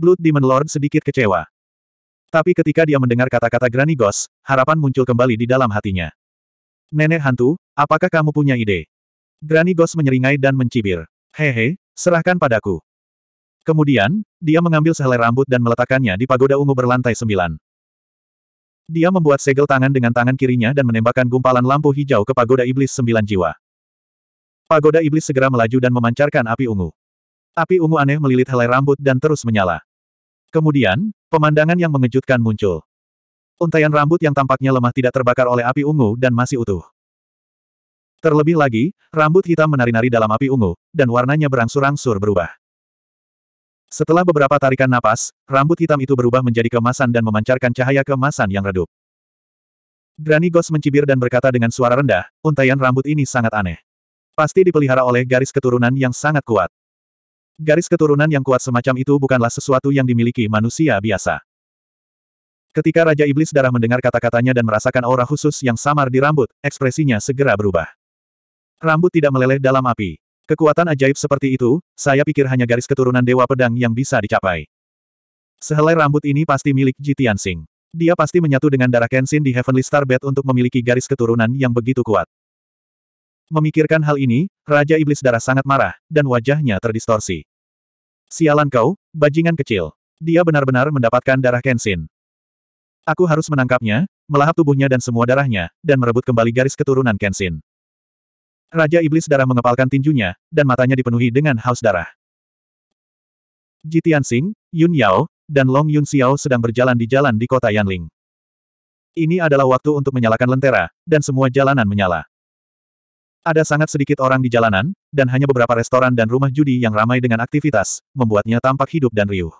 Blood Demon Lord sedikit kecewa. Tapi ketika dia mendengar kata-kata Granny Ghost, harapan muncul kembali di dalam hatinya. Nenek hantu, apakah kamu punya ide? Granny Ghost menyeringai dan mencibir. Hehe, serahkan padaku. Kemudian, dia mengambil sehelai rambut dan meletakkannya di pagoda ungu berlantai sembilan. Dia membuat segel tangan dengan tangan kirinya dan menembakkan gumpalan lampu hijau ke pagoda iblis sembilan jiwa. Pagoda iblis segera melaju dan memancarkan api ungu. Api ungu aneh melilit helai rambut dan terus menyala. Kemudian, pemandangan yang mengejutkan muncul. Untaian rambut yang tampaknya lemah tidak terbakar oleh api ungu dan masih utuh. Terlebih lagi, rambut hitam menari-nari dalam api ungu, dan warnanya berangsur-angsur berubah. Setelah beberapa tarikan napas, rambut hitam itu berubah menjadi kemasan dan memancarkan cahaya kemasan yang redup. Granny Ghost mencibir dan berkata dengan suara rendah, untaian rambut ini sangat aneh. Pasti dipelihara oleh garis keturunan yang sangat kuat. Garis keturunan yang kuat semacam itu bukanlah sesuatu yang dimiliki manusia biasa. Ketika Raja Iblis Darah mendengar kata-katanya dan merasakan aura khusus yang samar di rambut, ekspresinya segera berubah. Rambut tidak meleleh dalam api. Kekuatan ajaib seperti itu, saya pikir hanya garis keturunan Dewa Pedang yang bisa dicapai. Sehelai rambut ini pasti milik Jitian Singh. Dia pasti menyatu dengan darah Kenshin di Heavenly Star Starbed untuk memiliki garis keturunan yang begitu kuat. Memikirkan hal ini, Raja Iblis Darah sangat marah, dan wajahnya terdistorsi. Sialan kau, bajingan kecil. Dia benar-benar mendapatkan darah Kenshin. Aku harus menangkapnya, melahap tubuhnya dan semua darahnya, dan merebut kembali garis keturunan Kenshin. Raja Iblis Darah mengepalkan tinjunya, dan matanya dipenuhi dengan haus darah. Jitian Tianxing, Yun Yao, dan Long Yun Xiao sedang berjalan di jalan di kota Yanling. Ini adalah waktu untuk menyalakan lentera, dan semua jalanan menyala. Ada sangat sedikit orang di jalanan, dan hanya beberapa restoran dan rumah judi yang ramai dengan aktivitas, membuatnya tampak hidup dan riuh.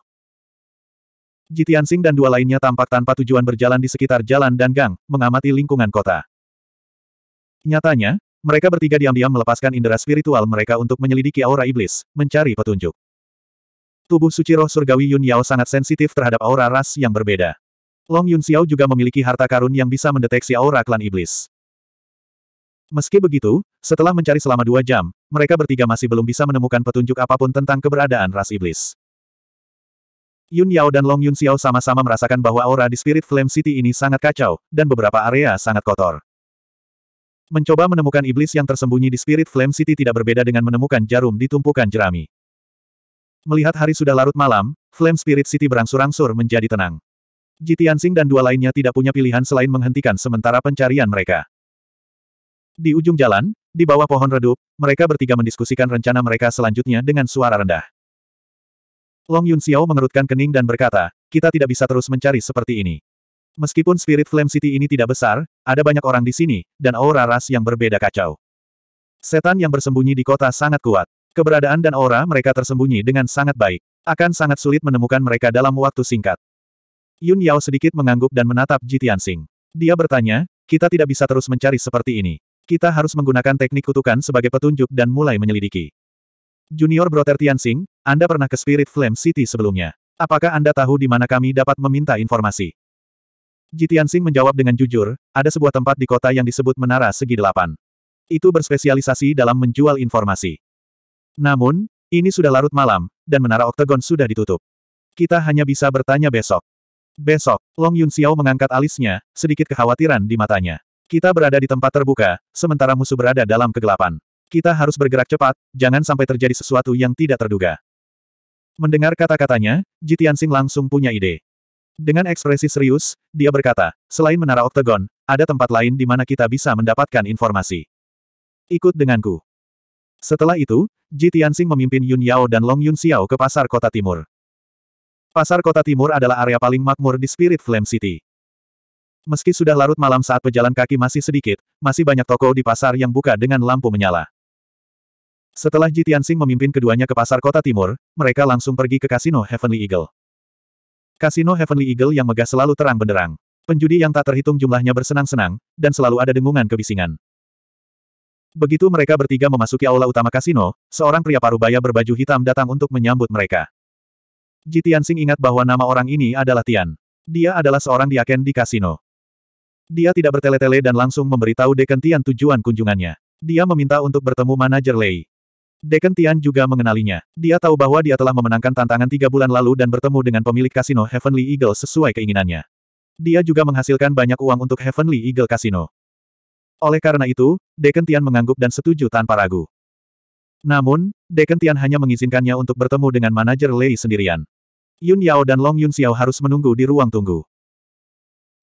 Jitiansing dan dua lainnya tampak tanpa tujuan berjalan di sekitar jalan dan gang, mengamati lingkungan kota. Nyatanya, mereka bertiga diam-diam melepaskan indera spiritual mereka untuk menyelidiki aura iblis, mencari petunjuk. Tubuh suci roh surgawi Yun Yao sangat sensitif terhadap aura ras yang berbeda. Long Yun Xiao juga memiliki harta karun yang bisa mendeteksi aura klan iblis. Meski begitu, setelah mencari selama dua jam, mereka bertiga masih belum bisa menemukan petunjuk apapun tentang keberadaan ras iblis. Yun Yao dan Long Yun Xiao sama-sama merasakan bahwa aura di Spirit Flame City ini sangat kacau, dan beberapa area sangat kotor. Mencoba menemukan iblis yang tersembunyi di Spirit Flame City tidak berbeda dengan menemukan jarum di tumpukan jerami. Melihat hari sudah larut malam, Flame Spirit City berangsur-angsur menjadi tenang. Sing dan dua lainnya tidak punya pilihan selain menghentikan sementara pencarian mereka. Di ujung jalan, di bawah pohon redup, mereka bertiga mendiskusikan rencana mereka selanjutnya dengan suara rendah. Long Yun Xiao mengerutkan kening dan berkata, kita tidak bisa terus mencari seperti ini. Meskipun Spirit Flame City ini tidak besar, ada banyak orang di sini, dan aura ras yang berbeda kacau. Setan yang bersembunyi di kota sangat kuat. Keberadaan dan aura mereka tersembunyi dengan sangat baik. Akan sangat sulit menemukan mereka dalam waktu singkat. Yun Yao sedikit mengangguk dan menatap Jitian Sing. Dia bertanya, kita tidak bisa terus mencari seperti ini. Kita harus menggunakan teknik kutukan sebagai petunjuk dan mulai menyelidiki. Junior Brother Tianxing, Anda pernah ke Spirit Flame City sebelumnya. Apakah Anda tahu di mana kami dapat meminta informasi? Jitiansing menjawab dengan jujur, ada sebuah tempat di kota yang disebut Menara Segi Delapan. Itu berspesialisasi dalam menjual informasi. Namun, ini sudah larut malam, dan Menara Oktagon sudah ditutup. Kita hanya bisa bertanya besok. Besok, Long Yun Xiao mengangkat alisnya, sedikit kekhawatiran di matanya. Kita berada di tempat terbuka, sementara musuh berada dalam kegelapan. Kita harus bergerak cepat, jangan sampai terjadi sesuatu yang tidak terduga. Mendengar kata-katanya, Jitiansing langsung punya ide. Dengan ekspresi serius, dia berkata, selain menara oktagon, ada tempat lain di mana kita bisa mendapatkan informasi. Ikut denganku. Setelah itu, Jitiansing memimpin Yun Yao dan Long Yun Xiao ke pasar kota timur. Pasar kota timur adalah area paling makmur di Spirit Flame City. Meski sudah larut malam saat pejalan kaki masih sedikit, masih banyak toko di pasar yang buka dengan lampu menyala. Setelah Ji Tianxing memimpin keduanya ke pasar kota timur, mereka langsung pergi ke kasino Heavenly Eagle. Kasino Heavenly Eagle yang megah selalu terang benderang. Penjudi yang tak terhitung jumlahnya bersenang-senang, dan selalu ada dengungan kebisingan. Begitu mereka bertiga memasuki aula utama kasino, seorang pria parubaya berbaju hitam datang untuk menyambut mereka. Ji Tianxing ingat bahwa nama orang ini adalah Tian. Dia adalah seorang diaken di kasino. Dia tidak bertele-tele dan langsung memberitahu Deken Tian tujuan kunjungannya. Dia meminta untuk bertemu manajer Lei. Deken Tian juga mengenalinya. Dia tahu bahwa dia telah memenangkan tantangan tiga bulan lalu dan bertemu dengan pemilik kasino Heavenly Eagle sesuai keinginannya. Dia juga menghasilkan banyak uang untuk Heavenly Eagle Casino. Oleh karena itu, Deken Tian mengangguk dan setuju tanpa ragu. Namun, Deken Tian hanya mengizinkannya untuk bertemu dengan manajer Lei sendirian. Yun Yao dan Long Yun Xiao harus menunggu di ruang tunggu.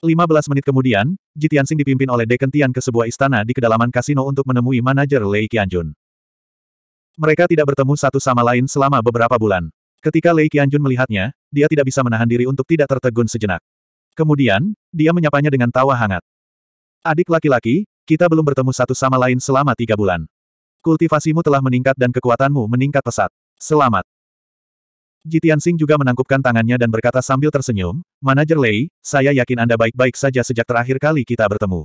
15 menit kemudian, Ji dipimpin oleh Deken Tian ke sebuah istana di kedalaman kasino untuk menemui manajer Lei Qianjun. Mereka tidak bertemu satu sama lain selama beberapa bulan. Ketika Lei Qianjun melihatnya, dia tidak bisa menahan diri untuk tidak tertegun sejenak. Kemudian, dia menyapanya dengan tawa hangat. Adik laki-laki, kita belum bertemu satu sama lain selama tiga bulan. Kultivasimu telah meningkat dan kekuatanmu meningkat pesat. Selamat. Jitian Sing juga menangkupkan tangannya dan berkata sambil tersenyum, Manajer Lei, saya yakin Anda baik-baik saja sejak terakhir kali kita bertemu.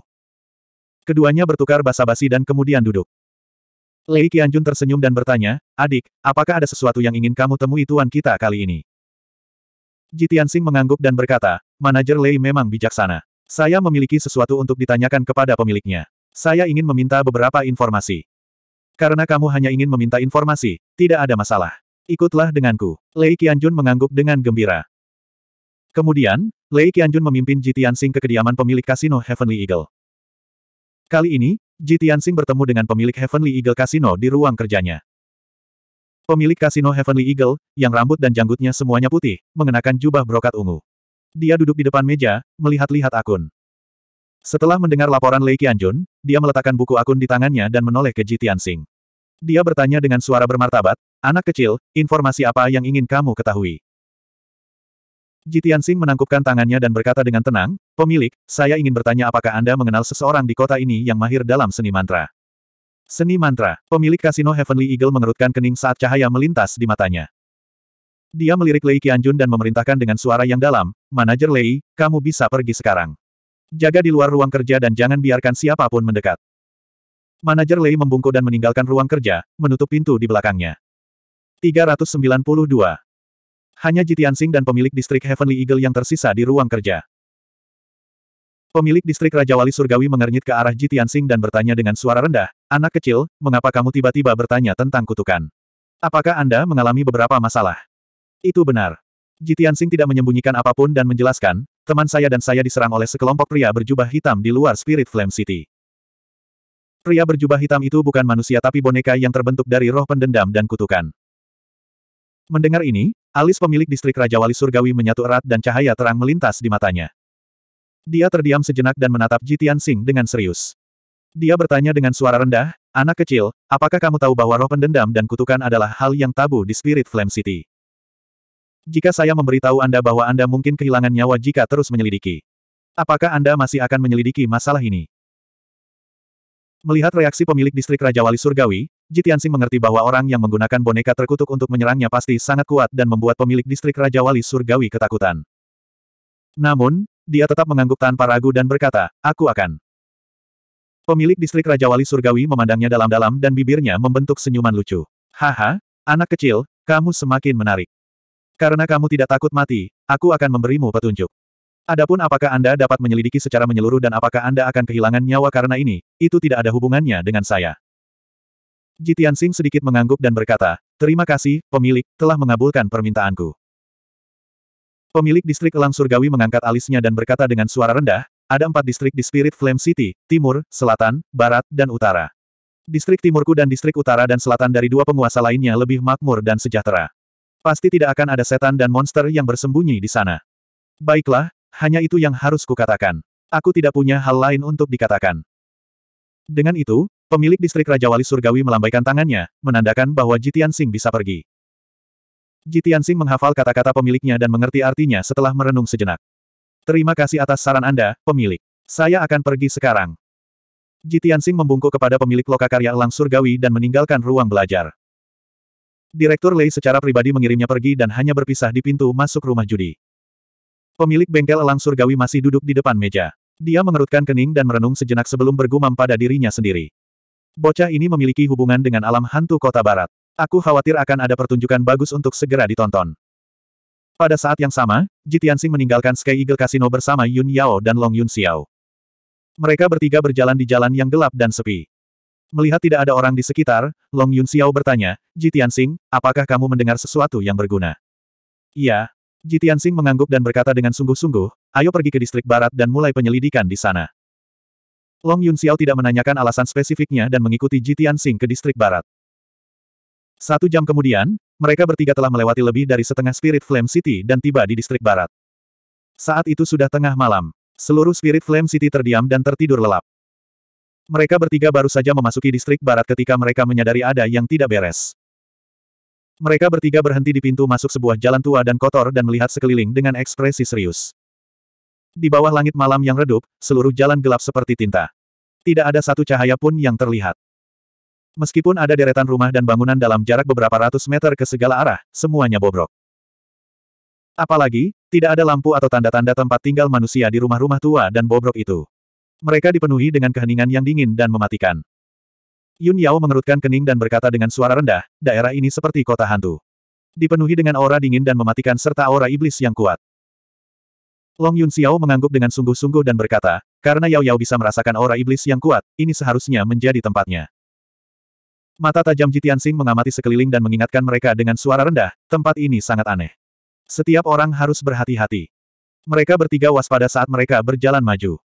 Keduanya bertukar basa-basi dan kemudian duduk. Lei Qianjun tersenyum dan bertanya, Adik, apakah ada sesuatu yang ingin kamu temui tuan kita kali ini? Jitian Sing mengangguk dan berkata, Manajer Lei memang bijaksana. Saya memiliki sesuatu untuk ditanyakan kepada pemiliknya. Saya ingin meminta beberapa informasi. Karena kamu hanya ingin meminta informasi, tidak ada masalah. Ikutlah denganku. Lei Qianjun mengangguk dengan gembira. Kemudian, Lei Qianjun memimpin Ji Tianxing ke kediaman pemilik kasino Heavenly Eagle. Kali ini, Ji Tianxing bertemu dengan pemilik Heavenly Eagle Casino di ruang kerjanya. Pemilik kasino Heavenly Eagle, yang rambut dan janggutnya semuanya putih, mengenakan jubah brokat ungu. Dia duduk di depan meja, melihat-lihat akun. Setelah mendengar laporan Lei Qianjun, dia meletakkan buku akun di tangannya dan menoleh ke Ji Tianxing. Dia bertanya dengan suara bermartabat, Anak kecil, informasi apa yang ingin kamu ketahui? Jitian Sing menangkupkan tangannya dan berkata dengan tenang, Pemilik, saya ingin bertanya apakah Anda mengenal seseorang di kota ini yang mahir dalam seni mantra. Seni mantra, pemilik kasino Heavenly Eagle mengerutkan kening saat cahaya melintas di matanya. Dia melirik Lei Qianjun dan memerintahkan dengan suara yang dalam, Manajer Lei, kamu bisa pergi sekarang. Jaga di luar ruang kerja dan jangan biarkan siapapun mendekat. Manajer Lei membungkuk dan meninggalkan ruang kerja, menutup pintu di belakangnya. 392. Hanya Jitian Jitiansing dan pemilik distrik Heavenly Eagle yang tersisa di ruang kerja. Pemilik distrik Raja Wali Surgawi mengernyit ke arah Jitian Jitiansing dan bertanya dengan suara rendah, Anak kecil, mengapa kamu tiba-tiba bertanya tentang kutukan? Apakah Anda mengalami beberapa masalah? Itu benar. Jitian Jitiansing tidak menyembunyikan apapun dan menjelaskan, teman saya dan saya diserang oleh sekelompok pria berjubah hitam di luar Spirit Flame City. Pria berjubah hitam itu bukan manusia tapi boneka yang terbentuk dari roh pendendam dan kutukan. Mendengar ini, alis pemilik distrik Raja Wali Surgawi menyatu erat dan cahaya terang melintas di matanya. Dia terdiam sejenak dan menatap Jitian Sing dengan serius. Dia bertanya dengan suara rendah, Anak kecil, apakah kamu tahu bahwa roh pendendam dan kutukan adalah hal yang tabu di Spirit Flame City? Jika saya memberitahu Anda bahwa Anda mungkin kehilangan nyawa jika terus menyelidiki. Apakah Anda masih akan menyelidiki masalah ini? Melihat reaksi pemilik distrik Raja Wali Surgawi, Jitiansing mengerti bahwa orang yang menggunakan boneka terkutuk untuk menyerangnya pasti sangat kuat dan membuat pemilik distrik Raja Wali Surgawi ketakutan. Namun, dia tetap mengangguk tanpa ragu dan berkata, aku akan. Pemilik distrik Raja Wali Surgawi memandangnya dalam-dalam dan bibirnya membentuk senyuman lucu. Haha, anak kecil, kamu semakin menarik. Karena kamu tidak takut mati, aku akan memberimu petunjuk. Adapun apakah Anda dapat menyelidiki secara menyeluruh dan apakah Anda akan kehilangan nyawa karena ini, itu tidak ada hubungannya dengan saya. Jitian Singh sedikit mengangguk dan berkata, Terima kasih, pemilik, telah mengabulkan permintaanku. Pemilik distrik Elang Surgawi mengangkat alisnya dan berkata dengan suara rendah, ada empat distrik di Spirit Flame City, Timur, Selatan, Barat, dan Utara. Distrik Timurku dan distrik Utara dan Selatan dari dua penguasa lainnya lebih makmur dan sejahtera. Pasti tidak akan ada setan dan monster yang bersembunyi di sana. Baiklah, hanya itu yang harus kukatakan. Aku tidak punya hal lain untuk dikatakan. Dengan itu, pemilik distrik Raja Wali Surgawi melambaikan tangannya, menandakan bahwa Jitian Sing bisa pergi. Jitian Sing menghafal kata-kata pemiliknya dan mengerti artinya setelah merenung sejenak. Terima kasih atas saran Anda, pemilik. Saya akan pergi sekarang. Jitian Sing membungkuk kepada pemilik lokakarya elang surgawi dan meninggalkan ruang belajar. Direktur Lei secara pribadi mengirimnya pergi dan hanya berpisah di pintu masuk rumah judi. Pemilik bengkel elang surgawi masih duduk di depan meja. Dia mengerutkan kening dan merenung sejenak sebelum bergumam pada dirinya sendiri. Bocah ini memiliki hubungan dengan alam hantu kota barat. Aku khawatir akan ada pertunjukan bagus untuk segera ditonton. Pada saat yang sama, Jitiansing meninggalkan Sky Eagle Casino bersama Yun Yao dan Long Yun Xiao. Mereka bertiga berjalan di jalan yang gelap dan sepi. Melihat tidak ada orang di sekitar, Long Yun Xiao bertanya, Jitiansing, apakah kamu mendengar sesuatu yang berguna? Iya, Jitian Sing mengangguk dan berkata dengan sungguh-sungguh, ayo pergi ke distrik barat dan mulai penyelidikan di sana. Long Yun Xiao tidak menanyakan alasan spesifiknya dan mengikuti Jitian Sing ke distrik barat. Satu jam kemudian, mereka bertiga telah melewati lebih dari setengah Spirit Flame City dan tiba di distrik barat. Saat itu sudah tengah malam. Seluruh Spirit Flame City terdiam dan tertidur lelap. Mereka bertiga baru saja memasuki distrik barat ketika mereka menyadari ada yang tidak beres. Mereka bertiga berhenti di pintu masuk sebuah jalan tua dan kotor dan melihat sekeliling dengan ekspresi serius. Di bawah langit malam yang redup, seluruh jalan gelap seperti tinta. Tidak ada satu cahaya pun yang terlihat. Meskipun ada deretan rumah dan bangunan dalam jarak beberapa ratus meter ke segala arah, semuanya bobrok. Apalagi, tidak ada lampu atau tanda-tanda tempat tinggal manusia di rumah-rumah tua dan bobrok itu. Mereka dipenuhi dengan keheningan yang dingin dan mematikan. Yun Yao mengerutkan kening dan berkata dengan suara rendah, daerah ini seperti kota hantu. Dipenuhi dengan aura dingin dan mematikan serta aura iblis yang kuat. Long Yun Xiao mengangguk dengan sungguh-sungguh dan berkata, karena Yao Yao bisa merasakan aura iblis yang kuat, ini seharusnya menjadi tempatnya. Mata tajam Jitian Sing mengamati sekeliling dan mengingatkan mereka dengan suara rendah, tempat ini sangat aneh. Setiap orang harus berhati-hati. Mereka bertiga waspada saat mereka berjalan maju.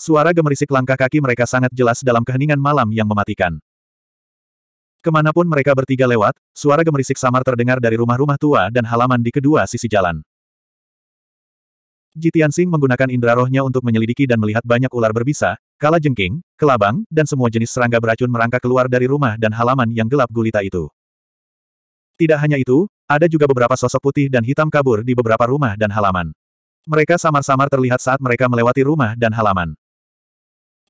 Suara gemerisik langkah kaki mereka sangat jelas dalam keheningan malam yang mematikan. Kemanapun mereka bertiga lewat, suara gemerisik samar terdengar dari rumah-rumah tua dan halaman di kedua sisi jalan. Jitian Jitiansing menggunakan indera rohnya untuk menyelidiki dan melihat banyak ular berbisa, kala jengking, kelabang, dan semua jenis serangga beracun merangkak keluar dari rumah dan halaman yang gelap gulita itu. Tidak hanya itu, ada juga beberapa sosok putih dan hitam kabur di beberapa rumah dan halaman. Mereka samar-samar terlihat saat mereka melewati rumah dan halaman.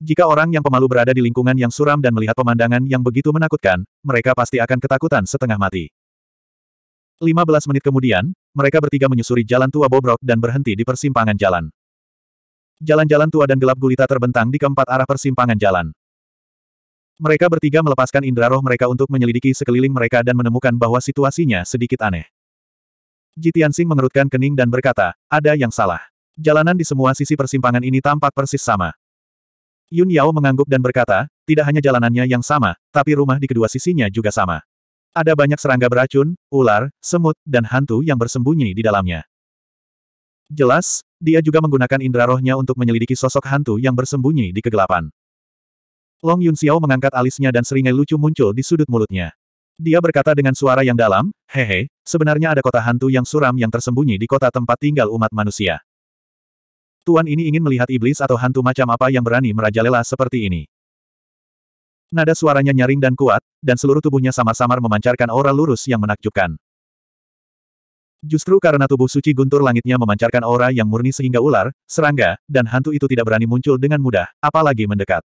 Jika orang yang pemalu berada di lingkungan yang suram dan melihat pemandangan yang begitu menakutkan, mereka pasti akan ketakutan setengah mati. 15 menit kemudian, mereka bertiga menyusuri jalan tua bobrok dan berhenti di persimpangan jalan. Jalan-jalan tua dan gelap gulita terbentang di keempat arah persimpangan jalan. Mereka bertiga melepaskan indera roh mereka untuk menyelidiki sekeliling mereka dan menemukan bahwa situasinya sedikit aneh. Jitian Jitiansing mengerutkan kening dan berkata, ada yang salah. Jalanan di semua sisi persimpangan ini tampak persis sama. Yun Yao mengangguk dan berkata, tidak hanya jalanannya yang sama, tapi rumah di kedua sisinya juga sama. Ada banyak serangga beracun, ular, semut, dan hantu yang bersembunyi di dalamnya. Jelas, dia juga menggunakan indera rohnya untuk menyelidiki sosok hantu yang bersembunyi di kegelapan. Long Yun Xiao mengangkat alisnya dan seringai lucu muncul di sudut mulutnya. Dia berkata dengan suara yang dalam, hehe, sebenarnya ada kota hantu yang suram yang tersembunyi di kota tempat tinggal umat manusia. Tuan ini ingin melihat iblis atau hantu macam apa yang berani merajalela seperti ini. Nada suaranya nyaring dan kuat, dan seluruh tubuhnya samar-samar memancarkan aura lurus yang menakjubkan. Justru karena tubuh suci guntur langitnya memancarkan aura yang murni sehingga ular, serangga, dan hantu itu tidak berani muncul dengan mudah, apalagi mendekat.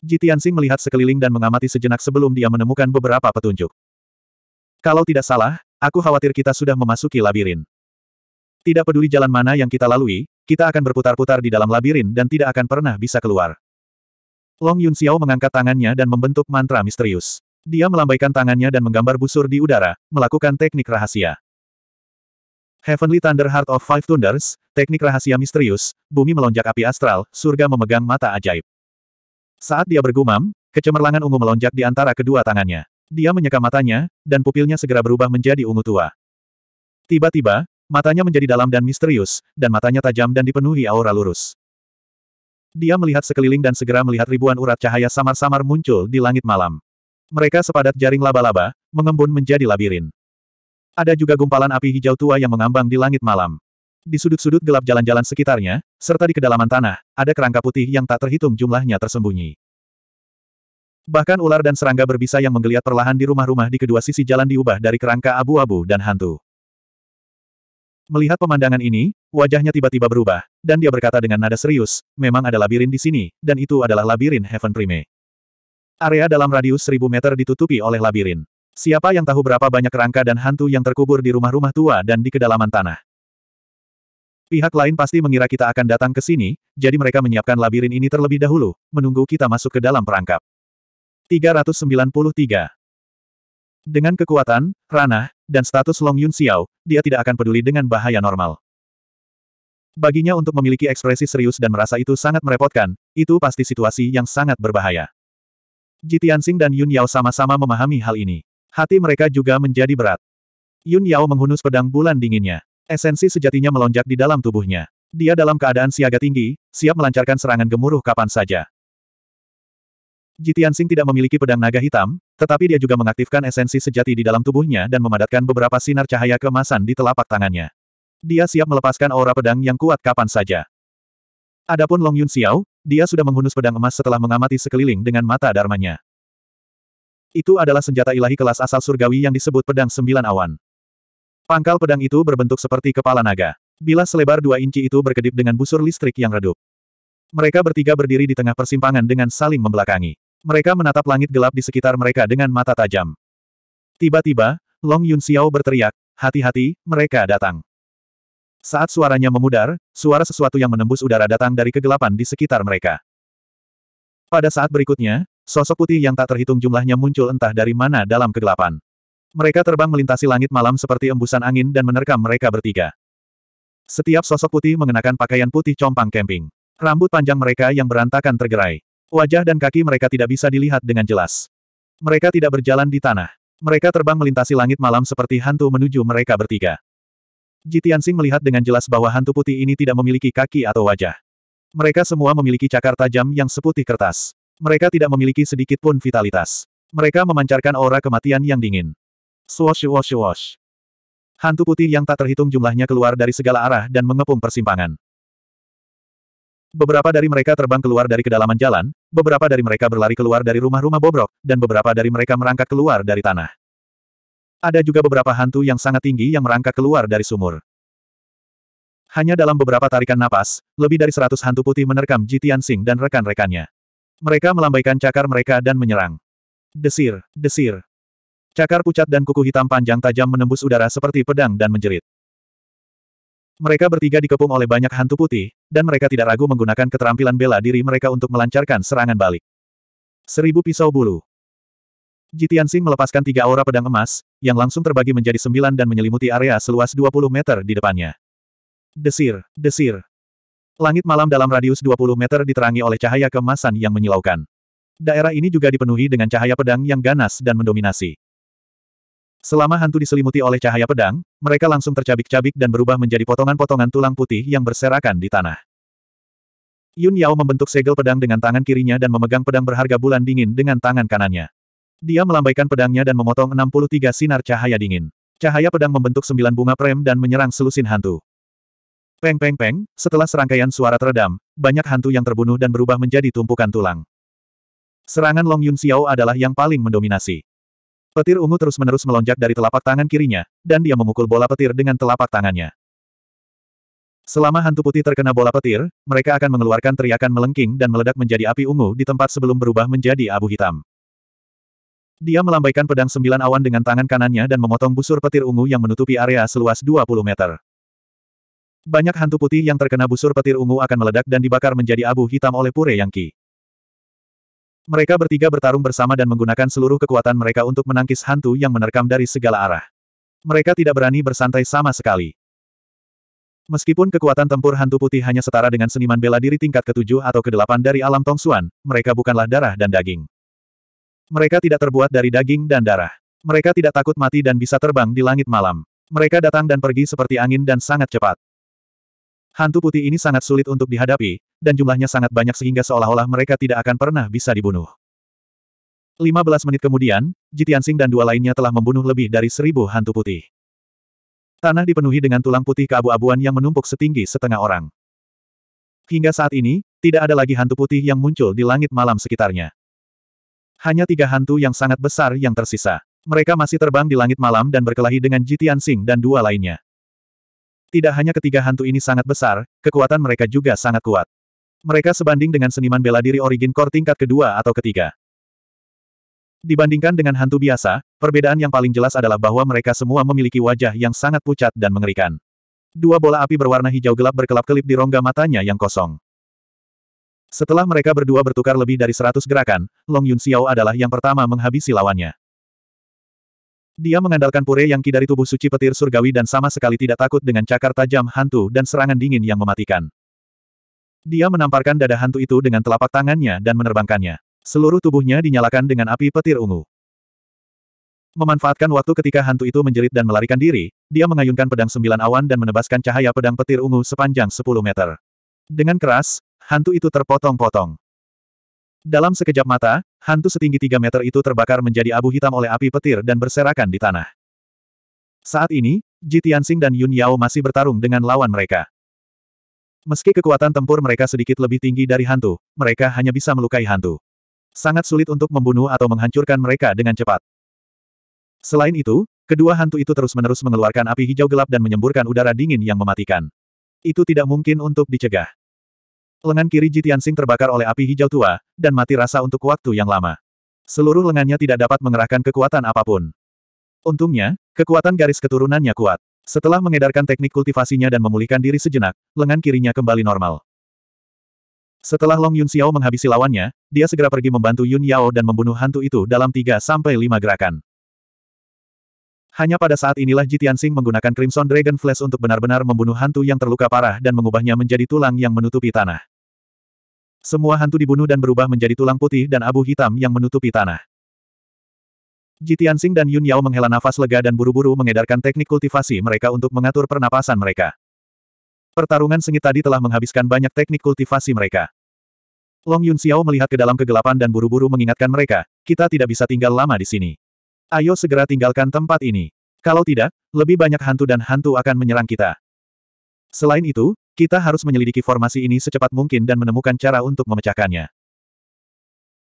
Jitiansing melihat sekeliling dan mengamati sejenak sebelum dia menemukan beberapa petunjuk. Kalau tidak salah, aku khawatir kita sudah memasuki labirin. Tidak peduli jalan mana yang kita lalui, kita akan berputar-putar di dalam labirin dan tidak akan pernah bisa keluar. Long Yun Xiao mengangkat tangannya dan membentuk mantra misterius. Dia melambaikan tangannya dan menggambar busur di udara, melakukan teknik rahasia. Heavenly Thunder Heart of Five Thunders, teknik rahasia misterius, bumi melonjak api astral, surga memegang mata ajaib. Saat dia bergumam, kecemerlangan ungu melonjak di antara kedua tangannya. Dia menyeka matanya, dan pupilnya segera berubah menjadi ungu tua. Tiba-tiba, Matanya menjadi dalam dan misterius, dan matanya tajam dan dipenuhi aura lurus. Dia melihat sekeliling dan segera melihat ribuan urat cahaya samar-samar muncul di langit malam. Mereka sepadat jaring laba-laba, mengembun menjadi labirin. Ada juga gumpalan api hijau tua yang mengambang di langit malam. Di sudut-sudut gelap jalan-jalan sekitarnya, serta di kedalaman tanah, ada kerangka putih yang tak terhitung jumlahnya tersembunyi. Bahkan ular dan serangga berbisa yang menggeliat perlahan di rumah-rumah di kedua sisi jalan diubah dari kerangka abu-abu dan hantu. Melihat pemandangan ini, wajahnya tiba-tiba berubah, dan dia berkata dengan nada serius, memang ada labirin di sini, dan itu adalah labirin Heaven Prime. Area dalam radius 1000 meter ditutupi oleh labirin. Siapa yang tahu berapa banyak rangka dan hantu yang terkubur di rumah-rumah tua dan di kedalaman tanah. Pihak lain pasti mengira kita akan datang ke sini, jadi mereka menyiapkan labirin ini terlebih dahulu, menunggu kita masuk ke dalam perangkap. 393 dengan kekuatan, ranah, dan status Long Yun Xiao, dia tidak akan peduli dengan bahaya normal. Baginya untuk memiliki ekspresi serius dan merasa itu sangat merepotkan, itu pasti situasi yang sangat berbahaya. Ji Tianxing dan Yun Yao sama-sama memahami hal ini. Hati mereka juga menjadi berat. Yun Yao menghunus pedang bulan dinginnya. Esensi sejatinya melonjak di dalam tubuhnya. Dia dalam keadaan siaga tinggi, siap melancarkan serangan gemuruh kapan saja. Jitian Jitiansing tidak memiliki pedang naga hitam, tetapi dia juga mengaktifkan esensi sejati di dalam tubuhnya dan memadatkan beberapa sinar cahaya kemasan di telapak tangannya. Dia siap melepaskan aura pedang yang kuat kapan saja. Adapun Long Yun Xiao, dia sudah menghunus pedang emas setelah mengamati sekeliling dengan mata darmanya. Itu adalah senjata ilahi kelas asal surgawi yang disebut pedang sembilan awan. Pangkal pedang itu berbentuk seperti kepala naga. Bila selebar dua inci itu berkedip dengan busur listrik yang redup. Mereka bertiga berdiri di tengah persimpangan dengan saling membelakangi. Mereka menatap langit gelap di sekitar mereka dengan mata tajam. Tiba-tiba, Long Yun Xiao berteriak, hati-hati, mereka datang. Saat suaranya memudar, suara sesuatu yang menembus udara datang dari kegelapan di sekitar mereka. Pada saat berikutnya, sosok putih yang tak terhitung jumlahnya muncul entah dari mana dalam kegelapan. Mereka terbang melintasi langit malam seperti embusan angin dan menerkam mereka bertiga. Setiap sosok putih mengenakan pakaian putih compang camping. Rambut panjang mereka yang berantakan tergerai. Wajah dan kaki mereka tidak bisa dilihat dengan jelas. Mereka tidak berjalan di tanah. Mereka terbang melintasi langit malam seperti hantu menuju mereka bertiga. Jitian Sing melihat dengan jelas bahwa hantu putih ini tidak memiliki kaki atau wajah. Mereka semua memiliki cakar tajam yang seputih kertas. Mereka tidak memiliki sedikit pun vitalitas. Mereka memancarkan aura kematian yang dingin. Swosh swosh, swosh. Hantu putih yang tak terhitung jumlahnya keluar dari segala arah dan mengepung persimpangan. Beberapa dari mereka terbang keluar dari kedalaman jalan, beberapa dari mereka berlari keluar dari rumah-rumah bobrok, dan beberapa dari mereka merangkak keluar dari tanah. Ada juga beberapa hantu yang sangat tinggi yang merangkak keluar dari sumur. Hanya dalam beberapa tarikan napas, lebih dari seratus hantu putih menerkam Jitian Singh dan rekan-rekannya. Mereka melambaikan cakar mereka dan menyerang. Desir, desir. Cakar pucat dan kuku hitam panjang tajam menembus udara seperti pedang dan menjerit. Mereka bertiga dikepung oleh banyak hantu putih, dan mereka tidak ragu menggunakan keterampilan bela diri mereka untuk melancarkan serangan balik. Seribu pisau bulu. Jitian Sing melepaskan tiga aura pedang emas, yang langsung terbagi menjadi sembilan dan menyelimuti area seluas 20 meter di depannya. Desir, desir. Langit malam dalam radius 20 meter diterangi oleh cahaya kemasan yang menyilaukan. Daerah ini juga dipenuhi dengan cahaya pedang yang ganas dan mendominasi. Selama hantu diselimuti oleh cahaya pedang, mereka langsung tercabik-cabik dan berubah menjadi potongan-potongan tulang putih yang berserakan di tanah. Yun Yao membentuk segel pedang dengan tangan kirinya dan memegang pedang berharga bulan dingin dengan tangan kanannya. Dia melambaikan pedangnya dan memotong 63 sinar cahaya dingin. Cahaya pedang membentuk sembilan bunga prem dan menyerang selusin hantu. Peng peng peng, setelah serangkaian suara teredam, banyak hantu yang terbunuh dan berubah menjadi tumpukan tulang. Serangan Long Yun Xiao adalah yang paling mendominasi. Petir ungu terus-menerus melonjak dari telapak tangan kirinya, dan dia memukul bola petir dengan telapak tangannya. Selama hantu putih terkena bola petir, mereka akan mengeluarkan teriakan melengking dan meledak menjadi api ungu di tempat sebelum berubah menjadi abu hitam. Dia melambaikan pedang sembilan awan dengan tangan kanannya dan memotong busur petir ungu yang menutupi area seluas 20 meter. Banyak hantu putih yang terkena busur petir ungu akan meledak dan dibakar menjadi abu hitam oleh pure yang mereka bertiga bertarung bersama dan menggunakan seluruh kekuatan mereka untuk menangkis hantu yang menerkam dari segala arah. Mereka tidak berani bersantai sama sekali. Meskipun kekuatan tempur hantu putih hanya setara dengan seniman bela diri tingkat ketujuh atau kedelapan dari alam Tong Suan, mereka bukanlah darah dan daging. Mereka tidak terbuat dari daging dan darah. Mereka tidak takut mati dan bisa terbang di langit malam. Mereka datang dan pergi seperti angin dan sangat cepat. Hantu putih ini sangat sulit untuk dihadapi, dan jumlahnya sangat banyak sehingga seolah-olah mereka tidak akan pernah bisa dibunuh. 15 menit kemudian, Jitiansing dan dua lainnya telah membunuh lebih dari seribu hantu putih. Tanah dipenuhi dengan tulang putih keabu-abuan yang menumpuk setinggi setengah orang. Hingga saat ini, tidak ada lagi hantu putih yang muncul di langit malam sekitarnya. Hanya tiga hantu yang sangat besar yang tersisa. Mereka masih terbang di langit malam dan berkelahi dengan Jitiansing dan dua lainnya. Tidak hanya ketiga hantu ini sangat besar, kekuatan mereka juga sangat kuat. Mereka sebanding dengan seniman bela diri origin core tingkat kedua atau ketiga. Dibandingkan dengan hantu biasa, perbedaan yang paling jelas adalah bahwa mereka semua memiliki wajah yang sangat pucat dan mengerikan. Dua bola api berwarna hijau gelap berkelap-kelip di rongga matanya yang kosong. Setelah mereka berdua bertukar lebih dari seratus gerakan, Long Yun Xiao adalah yang pertama menghabisi lawannya. Dia mengandalkan pure yang ki dari tubuh suci petir surgawi dan sama sekali tidak takut dengan cakar tajam hantu dan serangan dingin yang mematikan. Dia menamparkan dada hantu itu dengan telapak tangannya dan menerbangkannya. Seluruh tubuhnya dinyalakan dengan api petir ungu. Memanfaatkan waktu ketika hantu itu menjerit dan melarikan diri, dia mengayunkan pedang sembilan awan dan menebaskan cahaya pedang petir ungu sepanjang 10 meter. Dengan keras, hantu itu terpotong-potong. Dalam sekejap mata, hantu setinggi tiga meter itu terbakar menjadi abu hitam oleh api petir dan berserakan di tanah. Saat ini, Ji Tianxing dan Yun Yao masih bertarung dengan lawan mereka. Meski kekuatan tempur mereka sedikit lebih tinggi dari hantu, mereka hanya bisa melukai hantu. Sangat sulit untuk membunuh atau menghancurkan mereka dengan cepat. Selain itu, kedua hantu itu terus-menerus mengeluarkan api hijau gelap dan menyemburkan udara dingin yang mematikan. Itu tidak mungkin untuk dicegah. Lengan kiri Jitian Sing terbakar oleh api hijau tua, dan mati rasa untuk waktu yang lama. Seluruh lengannya tidak dapat mengerahkan kekuatan apapun. Untungnya, kekuatan garis keturunannya kuat. Setelah mengedarkan teknik kultivasinya dan memulihkan diri sejenak, lengan kirinya kembali normal. Setelah Long Yun Xiao menghabisi lawannya, dia segera pergi membantu Yun Yao dan membunuh hantu itu dalam 3-5 gerakan. Hanya pada saat inilah Jitian Sing menggunakan Crimson Dragon Flash untuk benar-benar membunuh hantu yang terluka parah dan mengubahnya menjadi tulang yang menutupi tanah. Semua hantu dibunuh dan berubah menjadi tulang putih dan abu hitam yang menutupi tanah. Jitian Sing dan Yun Yao menghela nafas lega dan buru-buru mengedarkan teknik kultivasi mereka untuk mengatur pernapasan mereka. Pertarungan sengit tadi telah menghabiskan banyak teknik kultivasi mereka. Long Yun Xiao melihat ke dalam kegelapan dan buru-buru mengingatkan mereka, kita tidak bisa tinggal lama di sini. Ayo segera tinggalkan tempat ini. Kalau tidak, lebih banyak hantu dan hantu akan menyerang kita. Selain itu, kita harus menyelidiki formasi ini secepat mungkin dan menemukan cara untuk memecahkannya.